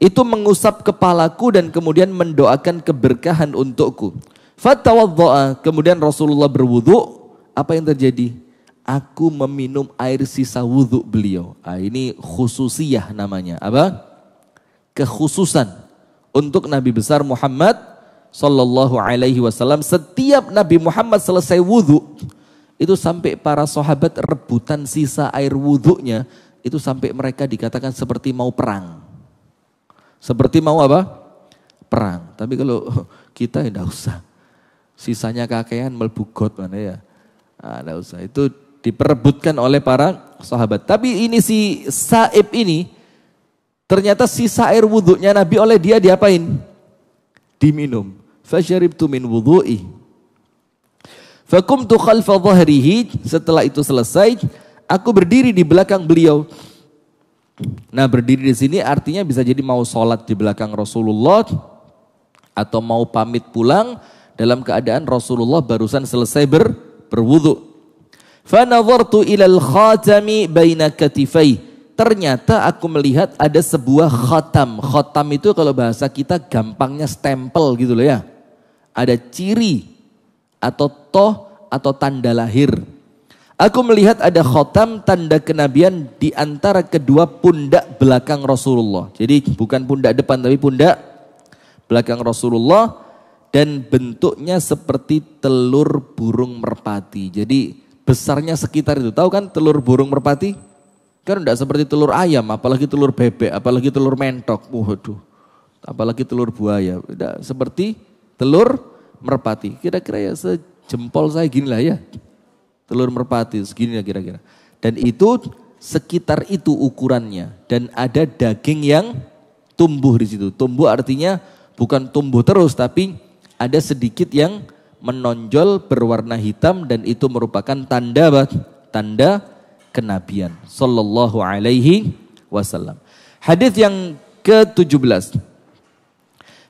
itu mengusap kepalaku dan kemudian mendoakan keberkahan untukku. Fatawadza'a, kemudian Rasulullah berwudhu. apa yang terjadi? Aku meminum air sisa wudhu beliau. Nah, ini khususiyah namanya. Apa? Kekhususan untuk Nabi besar Muhammad Sallallahu Alaihi Wasallam. Setiap Nabi Muhammad selesai wudhu itu sampai para sahabat rebutan sisa air wudhunya, itu sampai mereka dikatakan seperti mau perang seperti mau apa? Perang. Tapi kalau <laughs> kita ya enggak usah. Sisanya kakean melbugot mana ya. Ah, enggak usah. Itu diperebutkan oleh para sahabat. Tapi ini si Saib ini ternyata sisa air wudhunya Nabi oleh dia diapain? Diminum. Fasyaribtu min wudhu'i. Fakumtu khalfa zahrihi. Setelah itu selesai, aku berdiri di belakang beliau. Nah berdiri di sini artinya bisa jadi mau sholat di belakang Rasulullah atau mau pamit pulang dalam keadaan Rasulullah barusan selesai ber, berwudu. ilal khatami baina katifai. Ternyata aku melihat ada sebuah khatam. Khatam itu kalau bahasa kita gampangnya stempel gitu loh ya. Ada ciri atau toh atau tanda lahir Aku melihat ada khotam tanda kenabian di antara kedua pundak belakang Rasulullah. Jadi bukan pundak depan tapi pundak belakang Rasulullah dan bentuknya seperti telur burung merpati. Jadi besarnya sekitar itu. Tahu kan telur burung merpati? Kan tidak seperti telur ayam, apalagi telur bebek, apalagi telur mentok. Waduh. Apalagi telur buaya. Tidak seperti telur merpati. Kira-kira ya sejempol saya gini lah ya telur merpati segini kira-kira. Dan itu sekitar itu ukurannya dan ada daging yang tumbuh di situ. Tumbuh artinya bukan tumbuh terus tapi ada sedikit yang menonjol berwarna hitam dan itu merupakan tanda tanda kenabian sallallahu alaihi wasallam. Hadis yang ke-17.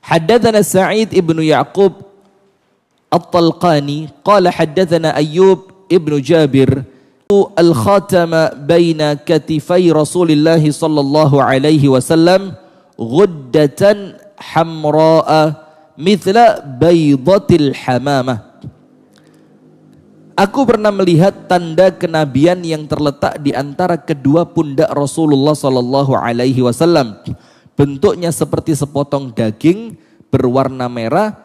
Haddatsana Sa'id ibnu Ya'qub At-Talqani qala haddatsana Ayyub Ibnu Jabir al khatam baina katifai Rasulullah sallallahu alaihi wasallam ghuddatan hamra'a mithla baydatil hamama Aku pernah melihat tanda kenabian yang terletak di antara kedua pundak Rasulullah Sallallahu Alaihi Wasallam. Bentuknya seperti sepotong daging berwarna merah,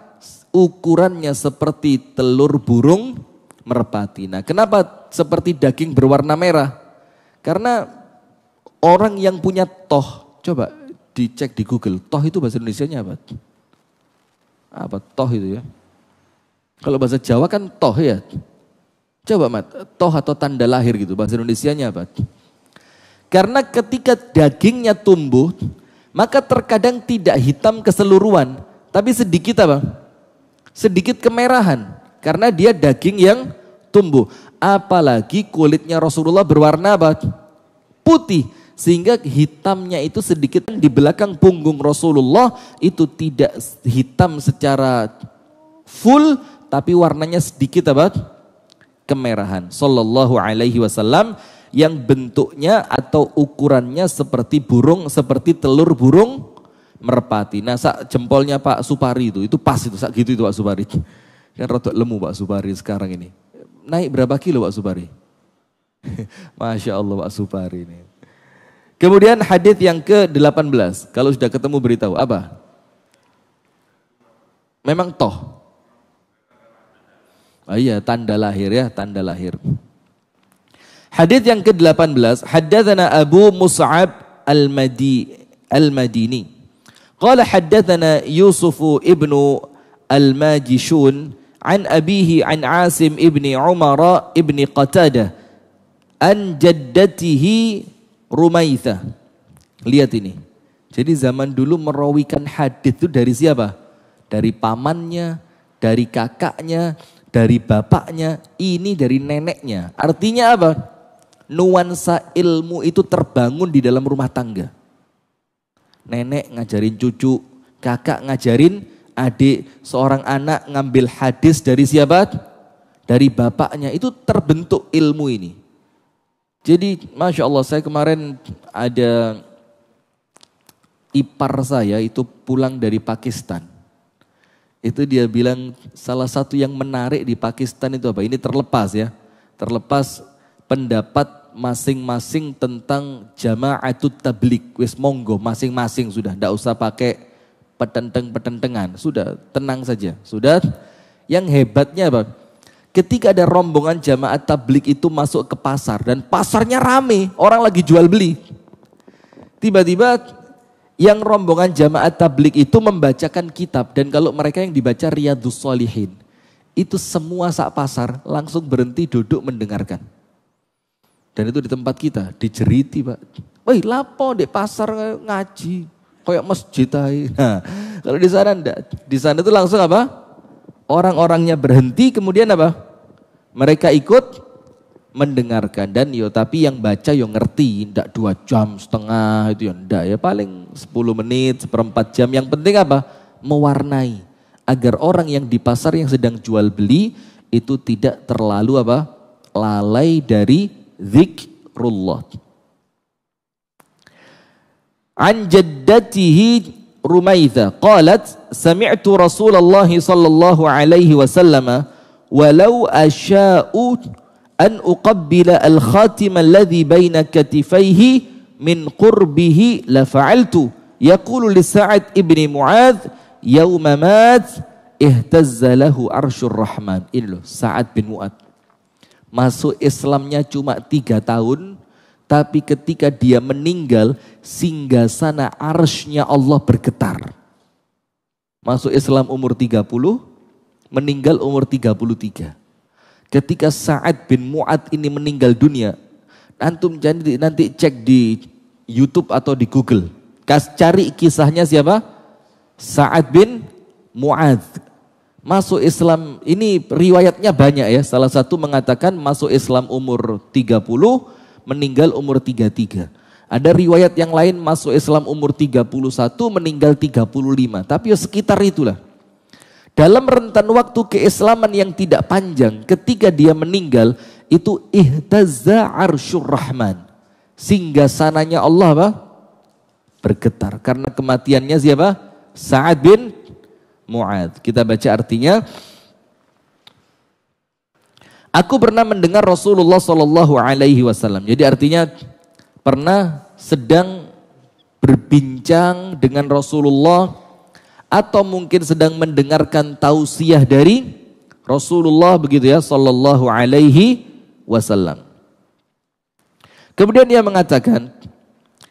ukurannya seperti telur burung, merpati. Nah, kenapa seperti daging berwarna merah? Karena orang yang punya toh, coba dicek di Google, toh itu bahasa Indonesia-nya apa? Apa toh itu ya? Kalau bahasa Jawa kan toh ya. Coba mat, toh atau tanda lahir gitu, bahasa Indonesia-nya apa? Karena ketika dagingnya tumbuh, maka terkadang tidak hitam keseluruhan, tapi sedikit apa? Sedikit kemerahan, karena dia daging yang tumbuh. Apalagi kulitnya Rasulullah berwarna apa? Putih. Sehingga hitamnya itu sedikit di belakang punggung Rasulullah itu tidak hitam secara full tapi warnanya sedikit apa? Kemerahan. Sallallahu alaihi wasallam yang bentuknya atau ukurannya seperti burung, seperti telur burung merpati. Nah, sak jempolnya Pak Supari itu, itu pas itu, sak gitu itu Pak Supari. Kan rotok lemu Pak Supari sekarang ini naik berapa kilo Pak Supari? <laughs> Masya Allah Pak Supari ini. Kemudian hadis yang ke-18, kalau sudah ketemu beritahu apa? Memang toh. Oh iya, tanda lahir ya, tanda lahir. Hadis yang ke-18, haddatsana Abu Mus'ab Al-Madi Al-Madini. Qala haddatsana Yusuf ibnu Al-Majishun an abihi an Asim ibni umara ibni qatada an jaddatihi Rumaitha. Lihat ini. Jadi zaman dulu merawikan hadis itu dari siapa? Dari pamannya, dari kakaknya, dari bapaknya, ini dari neneknya. Artinya apa? Nuansa ilmu itu terbangun di dalam rumah tangga. Nenek ngajarin cucu, kakak ngajarin adik, seorang anak ngambil hadis dari siapa? Dari bapaknya. Itu terbentuk ilmu ini. Jadi Masya Allah saya kemarin ada ipar saya itu pulang dari Pakistan. Itu dia bilang salah satu yang menarik di Pakistan itu apa? Ini terlepas ya. Terlepas pendapat masing-masing tentang jamaatut tablik. Wis monggo masing-masing sudah. Tidak usah pakai petenteng-petentengan. Sudah, tenang saja. Sudah, yang hebatnya apa? Ketika ada rombongan jamaat tablik itu masuk ke pasar dan pasarnya rame, orang lagi jual beli. Tiba-tiba yang rombongan jamaat tablik itu membacakan kitab dan kalau mereka yang dibaca Riyadus Solihin itu semua sak pasar langsung berhenti duduk mendengarkan. Dan itu di tempat kita, dijeriti pak. Woi lapo di pasar ngaji, Kayak masjid tai. Nah, kalau di sana enggak. Di sana itu langsung apa? Orang-orangnya berhenti kemudian apa? Mereka ikut mendengarkan dan yo tapi yang baca yo ngerti ndak dua jam setengah itu yo ndak ya paling 10 menit seperempat jam yang penting apa mewarnai agar orang yang di pasar yang sedang jual beli itu tidak terlalu apa lalai dari zikrullah عن جدته رميثة قالت سمعت رسول الله صلى الله عليه وسلم ولو أشاء أن أقبل الخاتم الذي بين كتفيه من قربه لفعلت يقول لسعد ابن معاذ يوم مات اهتز له عرش الرحمن ini سعد بن معاذ Mu'ad masuk Islamnya cuma tiga tahun Tapi ketika dia meninggal, singgah sana arsnya Allah bergetar. Masuk Islam umur 30, meninggal umur 33. Ketika Sa'ad bin Mu'ad ini meninggal dunia, antum jadi nanti cek di YouTube atau di Google. Kas cari kisahnya siapa? Sa'ad bin Mu'ad. Masuk Islam, ini riwayatnya banyak ya. Salah satu mengatakan masuk Islam umur 30, meninggal umur 33. Ada riwayat yang lain masuk Islam umur 31, meninggal 35. Tapi ya sekitar itulah. Dalam rentan waktu keislaman yang tidak panjang, ketika dia meninggal, itu ihtazza arsyur rahman. Sehingga sananya Allah apa? Bergetar. Karena kematiannya siapa? Sa'ad bin Mu'ad. Kita baca artinya, Aku pernah mendengar Rasulullah Shallallahu Alaihi Wasallam. Jadi artinya pernah sedang berbincang dengan Rasulullah atau mungkin sedang mendengarkan tausiah dari Rasulullah begitu ya sallallahu alaihi wasallam. Kemudian dia mengatakan,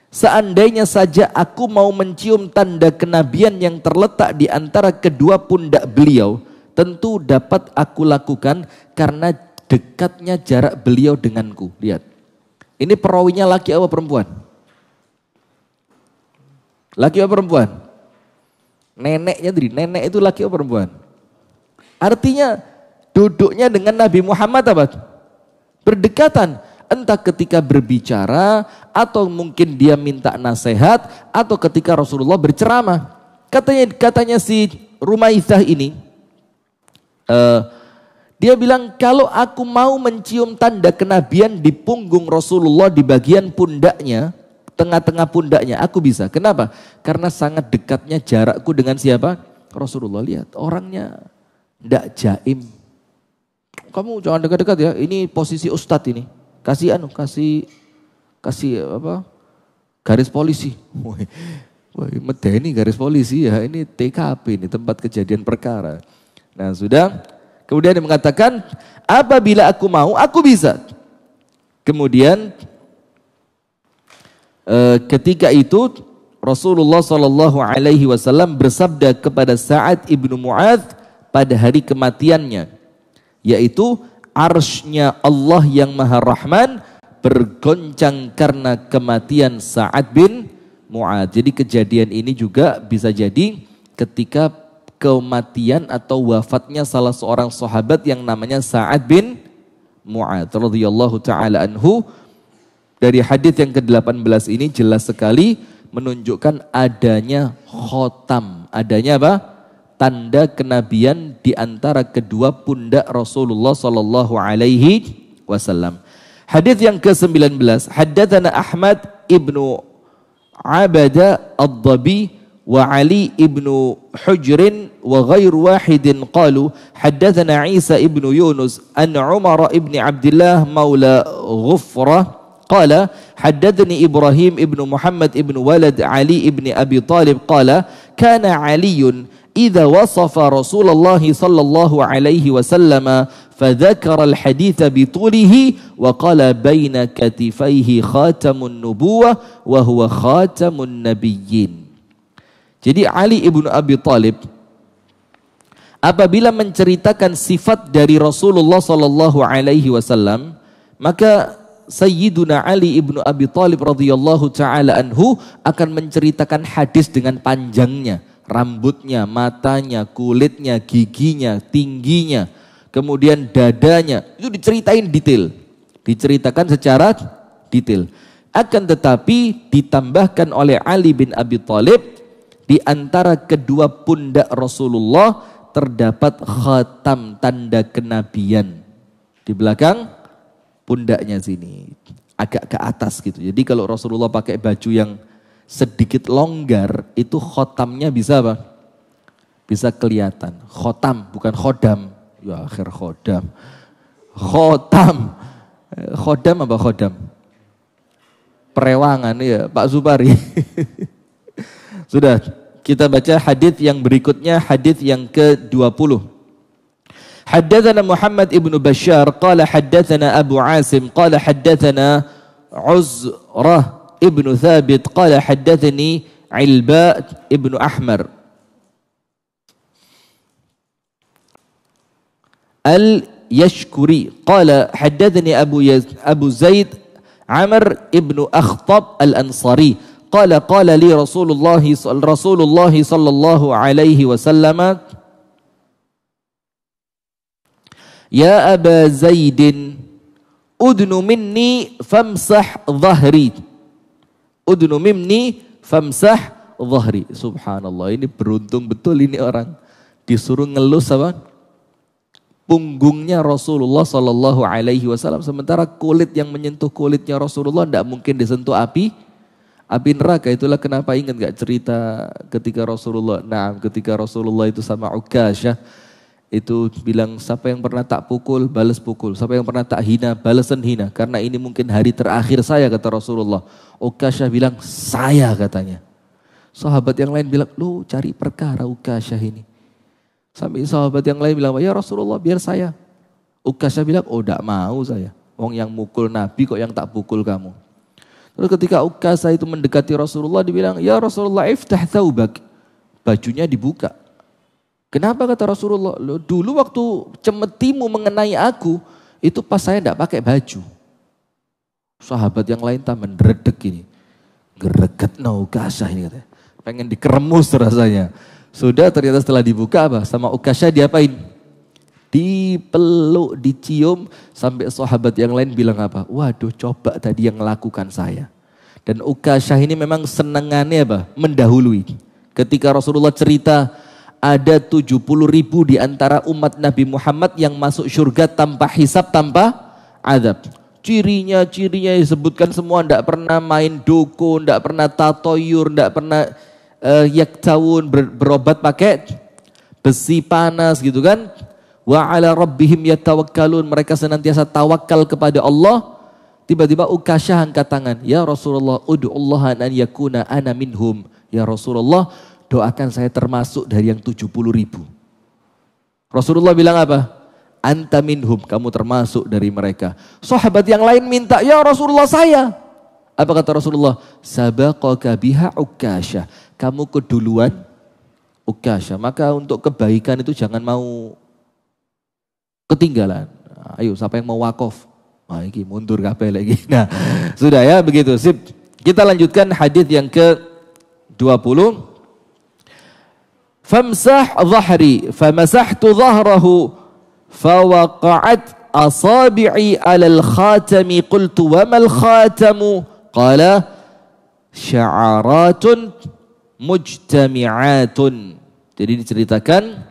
seandainya saja aku mau mencium tanda kenabian yang terletak di antara kedua pundak beliau, tentu dapat aku lakukan karena dekatnya jarak beliau denganku. Lihat. Ini perawinya laki apa perempuan? Laki apa perempuan? Neneknya tadi, nenek itu laki apa perempuan? Artinya duduknya dengan Nabi Muhammad apa? Berdekatan. Entah ketika berbicara atau mungkin dia minta nasihat atau ketika Rasulullah berceramah. Katanya katanya si Rumaisah ini uh, dia bilang, kalau aku mau mencium tanda kenabian di punggung Rasulullah di bagian pundaknya, tengah-tengah pundaknya, aku bisa. Kenapa? Karena sangat dekatnya jarakku dengan siapa? Rasulullah. Lihat, orangnya ndak jaim. Kamu jangan dekat-dekat ya, ini posisi ustadz ini. Kasih anu, kasih, kasih apa? Garis polisi. Wah, woy, medeni garis polisi ya, ini TKP, ini tempat kejadian perkara. Nah sudah, Kemudian dia mengatakan, apabila aku mau, aku bisa. Kemudian eh, ketika itu Rasulullah Shallallahu Alaihi Wasallam bersabda kepada Saad ibnu Muadz pada hari kematiannya, yaitu arshnya Allah yang Maha Rahman bergoncang karena kematian Sa'ad bin Mu'adh. Jadi kejadian ini juga bisa jadi ketika kematian atau wafatnya salah seorang sahabat yang namanya Sa'ad bin Mu'ad radhiyallahu taala anhu. Dari hadis yang ke-18 ini jelas sekali menunjukkan adanya khotam, adanya apa? tanda kenabian di antara kedua pundak Rasulullah sallallahu alaihi wasallam. Hadis yang ke-19, haddatsana Ahmad ibnu Abada Ad-Dabi وعلي ابن حجر وغير واحد قالوا حدثنا عيسى ابن يونس أن عمر ابن عبد الله مولى غفرة قال حدثني إبراهيم ابن محمد ابن ولد علي ابن أبي طالب قال كان علي إذا وصف رسول الله صلى الله عليه وسلم فذكر الحديث بطوله وقال بين كتفيه خاتم النبوة وهو خاتم النبيين Jadi Ali ibn Abi Talib apabila menceritakan sifat dari Rasulullah Sallallahu Alaihi Wasallam, maka Sayyiduna Ali ibn Abi Talib radhiyallahu taala anhu akan menceritakan hadis dengan panjangnya, rambutnya, matanya, kulitnya, giginya, tingginya, kemudian dadanya, itu diceritain detail, diceritakan secara detail. Akan tetapi ditambahkan oleh Ali bin Abi Thalib di antara kedua pundak Rasulullah terdapat khatam tanda kenabian. Di belakang pundaknya sini. Agak ke atas gitu. Jadi kalau Rasulullah pakai baju yang sedikit longgar itu khotamnya bisa apa? Bisa kelihatan. Khotam bukan khodam. Ya akhir khodam. Khotam. Khodam apa khodam? Perewangan ya Pak Zubari. <laughs> Sudah, kita baca hadis yang berikutnya, hadis yang ke-20. حدثنا محمد ابن بشار قال حدثنا أبو عاصم قال حدثنا عزرة ابن ثابت قال حدثني علباء ابن أحمر اليشكري قال حدثني أبو, أبو زيد عمر ابن أخطب الأنصاري Qala qala li Rasulullah Rasulullah sallallahu alaihi wasallam Ya Aba Zaidin udnu minni famsah dhahri udnu minni famsah dhahri subhanallah ini beruntung betul ini orang disuruh ngelus apa punggungnya Rasulullah Shallallahu Alaihi Wasallam sementara kulit yang menyentuh kulitnya Rasulullah tidak mungkin disentuh api api neraka itulah kenapa ingat gak cerita ketika Rasulullah nah ketika Rasulullah itu sama ya itu bilang siapa yang pernah tak pukul balas pukul siapa yang pernah tak hina balasan hina karena ini mungkin hari terakhir saya kata Rasulullah Syah bilang saya katanya sahabat yang lain bilang lu cari perkara Syah ini sampai sahabat yang lain bilang ya Rasulullah biar saya Syah bilang oh tidak mau saya Wong yang mukul Nabi kok yang tak pukul kamu Lalu ketika Ukasa itu mendekati Rasulullah dibilang, "Ya Rasulullah, iftah thawbak." Bajunya dibuka. Kenapa kata Rasulullah? Dulu waktu cemetimu mengenai aku, itu pas saya tidak pakai baju. Sahabat yang lain tak mendredek ini. Gereget no Ukasa ini katanya. Pengen dikeremus rasanya. Sudah ternyata setelah dibuka apa? Sama Ukasa diapain? dipeluk, dicium sampai sahabat yang lain bilang apa? Waduh, coba tadi yang lakukan saya. Dan Ukasyah ini memang senengannya apa? Mendahului. Ketika Rasulullah cerita ada 70 ribu di antara umat Nabi Muhammad yang masuk surga tanpa hisap, tanpa adab. Cirinya-cirinya disebutkan semua, tidak pernah main doko tidak pernah tatoyur, tidak pernah uh, yak tahun ber, berobat pakai besi panas gitu kan Wa ala rabbihim yatawakkalun. Mereka senantiasa tawakal kepada Allah. Tiba-tiba Ukasha angkat tangan. Ya Rasulullah, ud'ullah an yakuna ana minhum. Ya Rasulullah, doakan saya termasuk dari yang 70 ribu. Rasulullah bilang apa? Anta minhum, kamu termasuk dari mereka. Sahabat yang lain minta, ya Rasulullah saya. Apa kata Rasulullah? Sabaqaka biha Ukasha. Kamu keduluan Ukasha. Maka untuk kebaikan itu jangan mau ketinggalan. Nah, ayo, siapa yang mau wakaf? Nah, ini mundur kape lagi. <laughs> Nah, sudah ya begitu. Sip. Kita lanjutkan hadis yang ke 20. Famsah dhahri, famasahtu zahrahu, fawaqa'at asabi'i alal khatami, qultu wa mal khatamu, qala syaratun mujtami'atun. Jadi diceritakan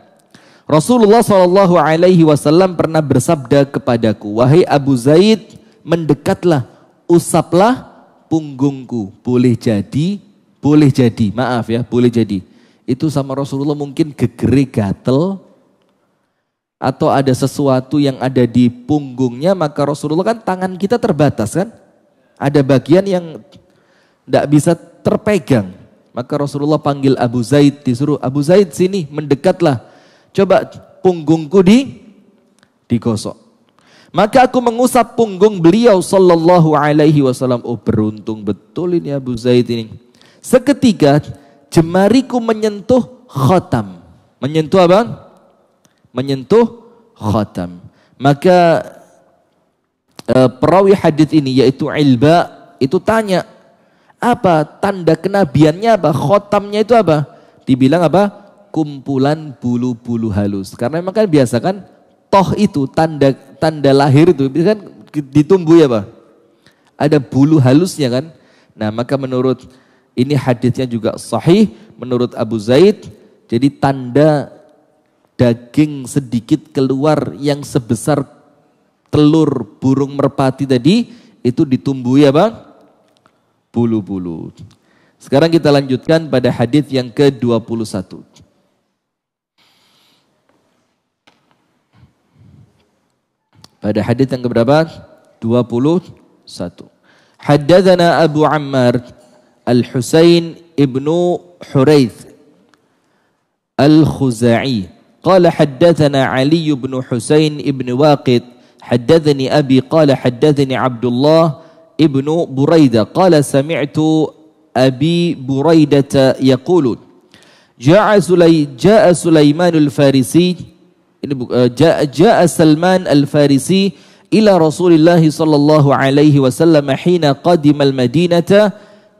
Rasulullah Shallallahu Alaihi Wasallam pernah bersabda kepadaku, wahai Abu Zaid, mendekatlah, usaplah punggungku. Boleh jadi, boleh jadi, maaf ya, boleh jadi. Itu sama Rasulullah mungkin gegere gatel, atau ada sesuatu yang ada di punggungnya, maka Rasulullah kan tangan kita terbatas kan? Ada bagian yang tidak bisa terpegang. Maka Rasulullah panggil Abu Zaid, disuruh Abu Zaid sini mendekatlah. Coba punggungku di digosok. Maka aku mengusap punggung beliau sallallahu alaihi wasallam. Oh beruntung betul ini Abu Zaid ini. Seketika jemariku menyentuh khatam. Menyentuh apa? Menyentuh khatam. Maka uh, perawi hadis ini yaitu Ilba itu tanya apa tanda kenabiannya apa khotamnya itu apa dibilang apa kumpulan bulu-bulu halus. Karena memang kan biasa kan toh itu tanda tanda lahir itu kan ditumbuh ya Pak. Ada bulu halusnya kan. Nah maka menurut ini hadisnya juga sahih menurut Abu Zaid. Jadi tanda daging sedikit keluar yang sebesar telur burung merpati tadi itu ditumbuhi ya Bang bulu-bulu. Sekarang kita lanjutkan pada hadis yang ke-21. Pada hadis yang keberapa? 21. Haddatsana Abu Ammar Al-Husain ibnu Hurayth Al-Khuzai قال حدثنا علي بن حسين بن واقد حدثني أبي قال حدثني عبد الله ابن بريدة قال سمعت أبي بريدة يقول جاء, سلي جاء سليمان الفارسي Ini uh, ja'a Salman Al-Farisi ila Rasulullah sallallahu alaihi wasallam hina qadima al-Madinata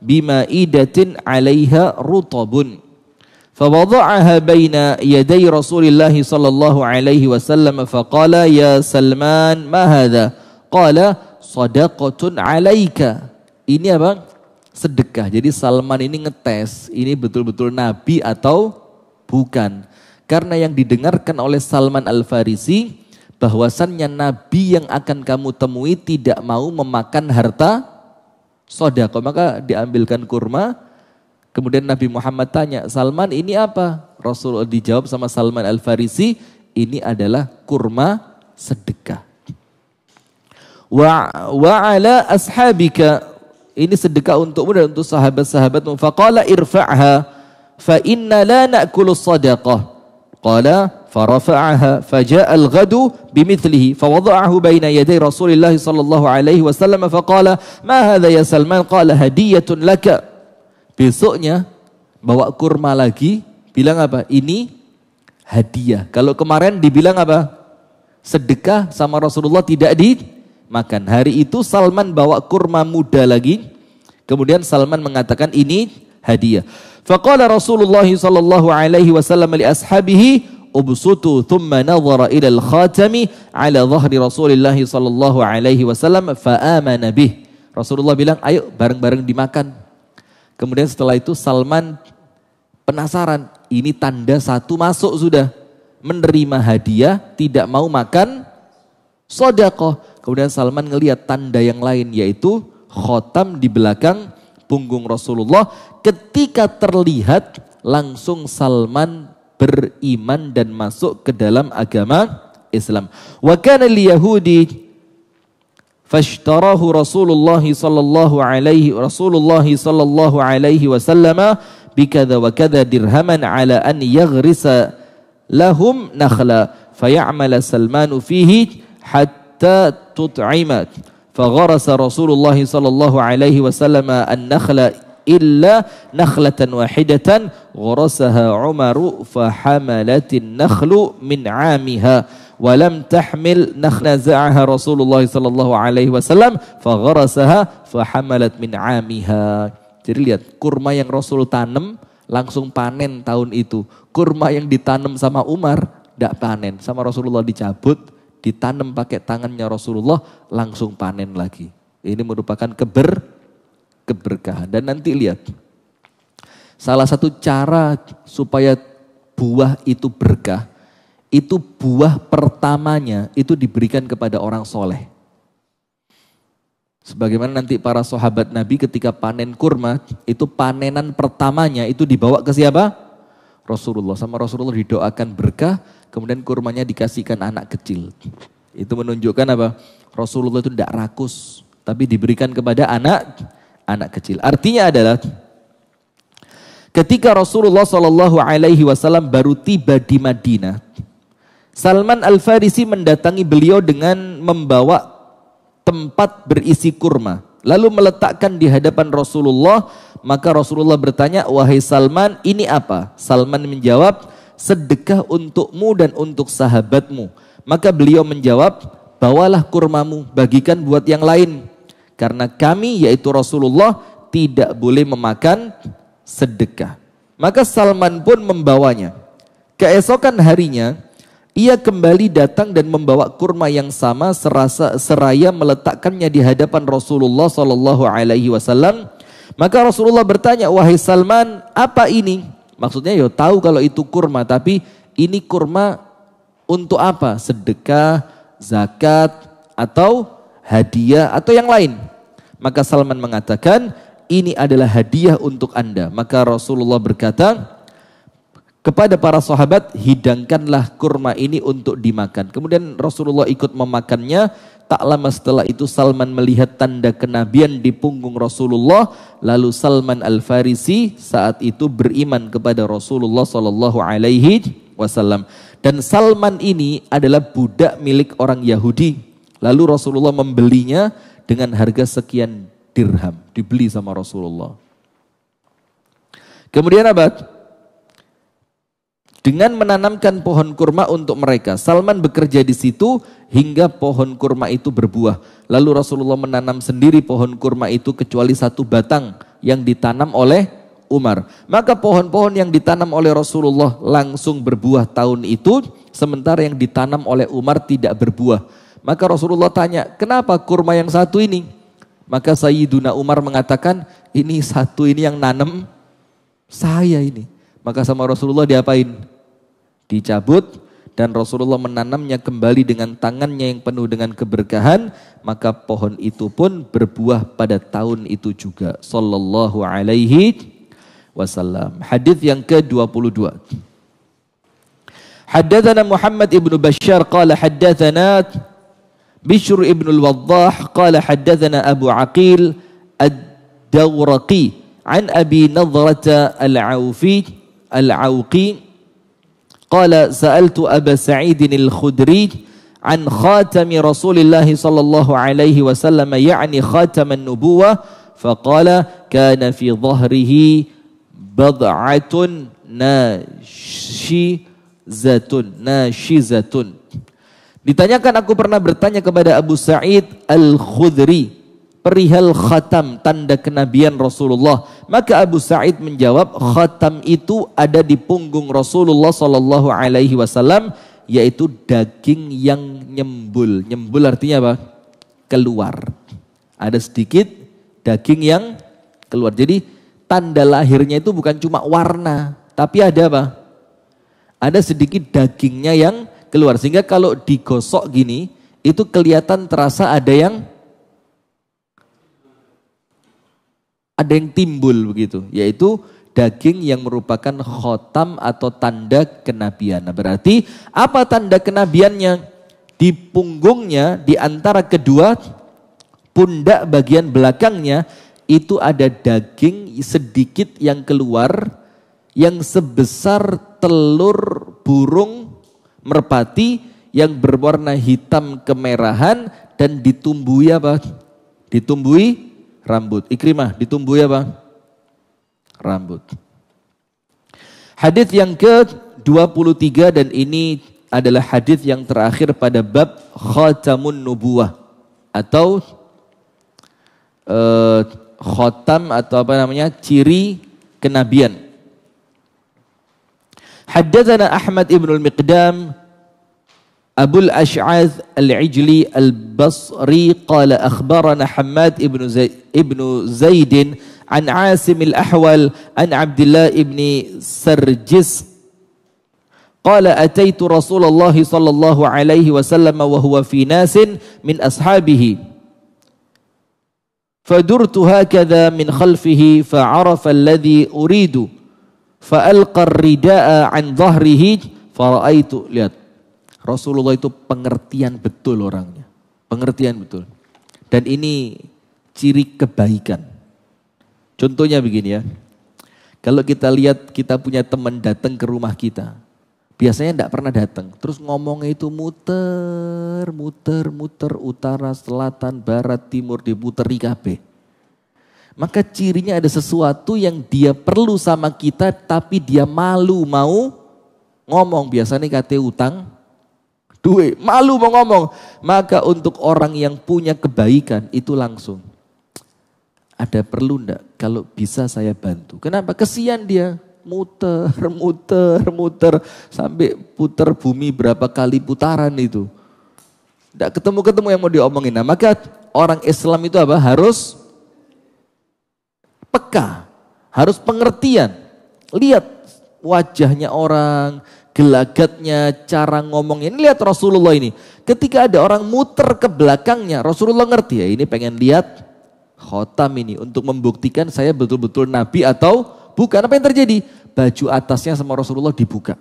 idatin 'alaiha rutabun. فوضعها بين يدي Rasulullah sallallahu alaihi wasallam, عليه ya Salman, ma سلمان qala هذا alaika. ini apa sedekah jadi Salman ini ngetes ini betul-betul nabi atau bukan karena yang didengarkan oleh Salman Al-Farisi, bahwasannya Nabi yang akan kamu temui tidak mau memakan harta sodako. Maka diambilkan kurma, kemudian Nabi Muhammad tanya, Salman ini apa? Rasulullah dijawab sama Salman Al-Farisi, ini adalah kurma sedekah. Wa, wa ala ashabika ini sedekah untukmu dan untuk sahabat-sahabatmu. Faqala irfa'ha fa inna la na'kulu sadaqah. Qala farafa'aha faja'a al-ghadu bimithlihi fawada'ahu baina yaday Rasulillah sallallahu alaihi wasallam faqala ma hadha ya Salman qala hadiyatun laka besoknya bawa kurma lagi bilang apa ini hadiah kalau kemarin dibilang apa sedekah sama Rasulullah tidak dimakan hari itu Salman bawa kurma muda lagi kemudian Salman mengatakan ini hadiah Faqala Rasulullah sallallahu alaihi wasallam li ashabihi ubsutu thumma nadhara ila al-khatami ala dhahri Rasulillah sallallahu alaihi wasallam fa amana bih. Rasulullah bilang, "Ayo bareng-bareng dimakan." Kemudian setelah itu Salman penasaran, ini tanda satu masuk sudah. Menerima hadiah, tidak mau makan sodakoh. Kemudian Salman ngelihat tanda yang lain yaitu khotam di belakang punggung Rasulullah ketika terlihat langsung Salman beriman dan masuk ke dalam agama Islam. Wa kana Yahudi فاشتراه رسول الله صلى الله عليه رسول الله صلى الله عليه وسلم بكذا وكذا درهما على أن يغرس لهم نخلا فيعمل سلمان فيه حتى تطعمت fagharasa Rasulullah sallallahu alaihi wasallam nakhla illa nakhlatan wahidatan gharasaha Umaru fahamalatin nakhlu min 'amiha wa lam tahmil Rasulullah sallallahu alaihi wasallam fagharasaha fahamalat min 'amiha. Jadi lihat kurma yang Rasul tanam langsung panen tahun itu. Kurma yang ditanam sama Umar tidak panen sama Rasulullah dicabut ditanam pakai tangannya Rasulullah langsung panen lagi. Ini merupakan keber keberkahan dan nanti lihat salah satu cara supaya buah itu berkah itu buah pertamanya itu diberikan kepada orang soleh. Sebagaimana nanti para sahabat Nabi ketika panen kurma, itu panenan pertamanya itu dibawa ke siapa? Rasulullah. Sama Rasulullah didoakan berkah, kemudian kurmanya dikasihkan anak kecil. Itu menunjukkan apa? Rasulullah itu tidak rakus, tapi diberikan kepada anak anak kecil. Artinya adalah ketika Rasulullah Shallallahu Alaihi Wasallam baru tiba di Madinah, Salman Al Farisi mendatangi beliau dengan membawa tempat berisi kurma, lalu meletakkan di hadapan Rasulullah. Maka Rasulullah bertanya, wahai Salman, ini apa? Salman menjawab, sedekah untukmu dan untuk sahabatmu. Maka beliau menjawab, bawalah kurmamu, bagikan buat yang lain. Karena kami yaitu Rasulullah tidak boleh memakan sedekah. Maka Salman pun membawanya. Keesokan harinya, ia kembali datang dan membawa kurma yang sama serasa seraya meletakkannya di hadapan Rasulullah Shallallahu Alaihi Wasallam. Maka Rasulullah bertanya, wahai Salman, apa ini? Maksudnya ya tahu kalau itu kurma, tapi ini kurma untuk apa? Sedekah, zakat, atau hadiah, atau yang lain. Maka Salman mengatakan, ini adalah hadiah untuk anda. Maka Rasulullah berkata, kepada para sahabat, hidangkanlah kurma ini untuk dimakan. Kemudian Rasulullah ikut memakannya Tak lama setelah itu Salman melihat tanda kenabian di punggung Rasulullah. Lalu Salman Al-Farisi saat itu beriman kepada Rasulullah Sallallahu Alaihi Wasallam. Dan Salman ini adalah budak milik orang Yahudi. Lalu Rasulullah membelinya dengan harga sekian dirham. Dibeli sama Rasulullah. Kemudian abad dengan menanamkan pohon kurma untuk mereka. Salman bekerja di situ hingga pohon kurma itu berbuah. Lalu Rasulullah menanam sendiri pohon kurma itu kecuali satu batang yang ditanam oleh Umar. Maka pohon-pohon yang ditanam oleh Rasulullah langsung berbuah tahun itu, sementara yang ditanam oleh Umar tidak berbuah. Maka Rasulullah tanya, "Kenapa kurma yang satu ini?" Maka Sayyiduna Umar mengatakan, "Ini satu ini yang nanam saya ini." Maka sama Rasulullah diapain? Dicabut dan Rasulullah menanamnya kembali dengan tangannya yang penuh dengan keberkahan, maka pohon itu pun berbuah pada tahun itu juga. Sallallahu alaihi wasallam. Hadis yang ke-22. Haddathana Muhammad ibn Bashar qala haddathana Bishr ibn al-Waddah qala haddathana Abu Aqil ad-Dawraqi an Abi Nadrata al-Aufi Al-Auqi qala sa'altu Aba Sa'id Al-Khudri an khatami Rasulillah sallallahu alaihi wasallam ya'ni khataman nubuwah faqala kana fi dhahrihi bad'atun nashizatun nashizatun ditanyakan aku pernah bertanya kepada Abu Sa'id Al-Khudri perihal khatam tanda kenabian Rasulullah maka Abu Sa'id menjawab khatam itu ada di punggung Rasulullah sallallahu alaihi wasallam yaitu daging yang nyembul nyembul artinya apa keluar ada sedikit daging yang keluar jadi tanda lahirnya itu bukan cuma warna tapi ada apa ada sedikit dagingnya yang keluar sehingga kalau digosok gini itu kelihatan terasa ada yang ada yang timbul begitu, yaitu daging yang merupakan khotam atau tanda kenabian. Nah, berarti apa tanda kenabiannya? Di punggungnya, di antara kedua pundak bagian belakangnya, itu ada daging sedikit yang keluar yang sebesar telur burung merpati yang berwarna hitam kemerahan dan ditumbuhi apa? Ditumbuhi rambut. Ikrimah ditumbuh ya bang. Rambut. Hadis yang ke-23 dan ini adalah hadis yang terakhir pada bab khatamun nubuah atau uh, khatam atau apa namanya ciri kenabian. Haddatsana Ahmad ibn al-Miqdam أبو الأشعاث العجلي البصري قال أخبرنا حماد ابن زي ابن زيد عن عاسم الأحول عن عبد الله ابن سرجس قال أتيت رسول الله صلى الله عليه وسلم وهو في ناس من أصحابه فدرت هكذا من خلفه فعرف الذي أريد فألقى الرداء عن ظهره فرأيت Rasulullah itu pengertian betul orangnya. Pengertian betul. Dan ini ciri kebaikan. Contohnya begini ya. Kalau kita lihat kita punya teman datang ke rumah kita. Biasanya tidak pernah datang. Terus ngomongnya itu muter, muter, muter. Utara, selatan, barat, timur, diputer di kafe. Maka cirinya ada sesuatu yang dia perlu sama kita tapi dia malu mau ngomong. Biasanya kata utang, duwe, malu mau ngomong. Maka untuk orang yang punya kebaikan itu langsung. Ada perlu ndak? Kalau bisa saya bantu. Kenapa? Kesian dia muter, <laughs> muter, muter sampai putar bumi berapa kali putaran itu. Tidak ketemu-ketemu yang mau diomongin. Nah, maka orang Islam itu apa? Harus peka, harus pengertian. Lihat wajahnya orang, gelagatnya, cara ngomongnya. Ini lihat Rasulullah ini. Ketika ada orang muter ke belakangnya, Rasulullah ngerti ya ini pengen lihat khotam ini untuk membuktikan saya betul-betul nabi atau bukan. Apa yang terjadi? Baju atasnya sama Rasulullah dibuka.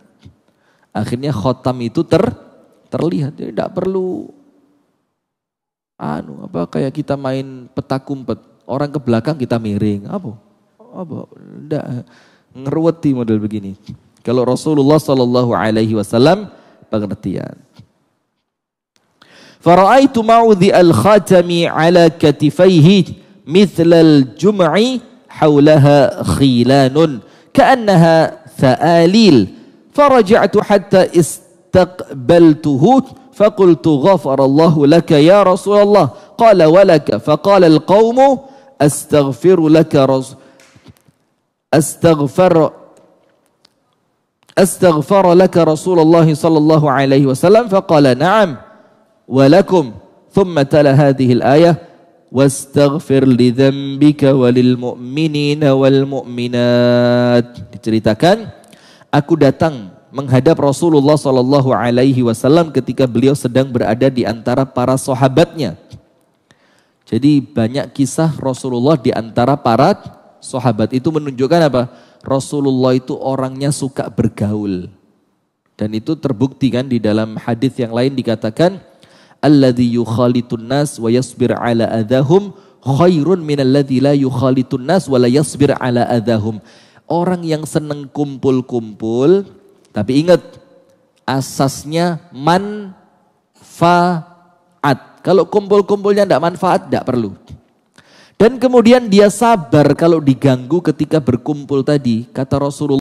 Akhirnya khotam itu ter terlihat. Jadi ya, tidak perlu anu apa kayak kita main petak umpet Orang ke belakang kita miring. Apa? Apa? tidak ngeruweti model begini. Kalau Rasulullah Shallallahu Alaihi Wasallam pengertian. Faraaitu ma'udhi al-khatami ala katifaihi mithlal jum'i حولها خيلان كأنها ثآليل فرجعت حتى استقبلته فقلت غفر الله لك يا رسول الله قال ولك فقال القوم أستغفر لك رسول أستغفر أستغفر لك رسول الله صلى الله عليه وسلم فقال نعم ولكم ثم hadhihi هذه الآية واستغفر لذنبك وللمؤمنين والمؤمنات diceritakan aku datang menghadap Rasulullah sallallahu alaihi wasallam ketika beliau sedang berada di antara para sahabatnya. Jadi banyak kisah Rasulullah di antara para sahabat itu menunjukkan apa? Rasulullah itu orangnya suka bergaul. Dan itu terbukti kan di dalam hadis yang lain dikatakan alladzi yukhalitun nas wa yasbir ala adahum khairun alladzi la yukhalitun nas wa la yasbir ala adahum. Orang yang senang kumpul-kumpul tapi ingat asasnya manfaat. Kalau kumpul-kumpulnya tidak manfaat tidak perlu. Dan kemudian dia sabar kalau diganggu ketika berkumpul tadi. Kata Rasulullah.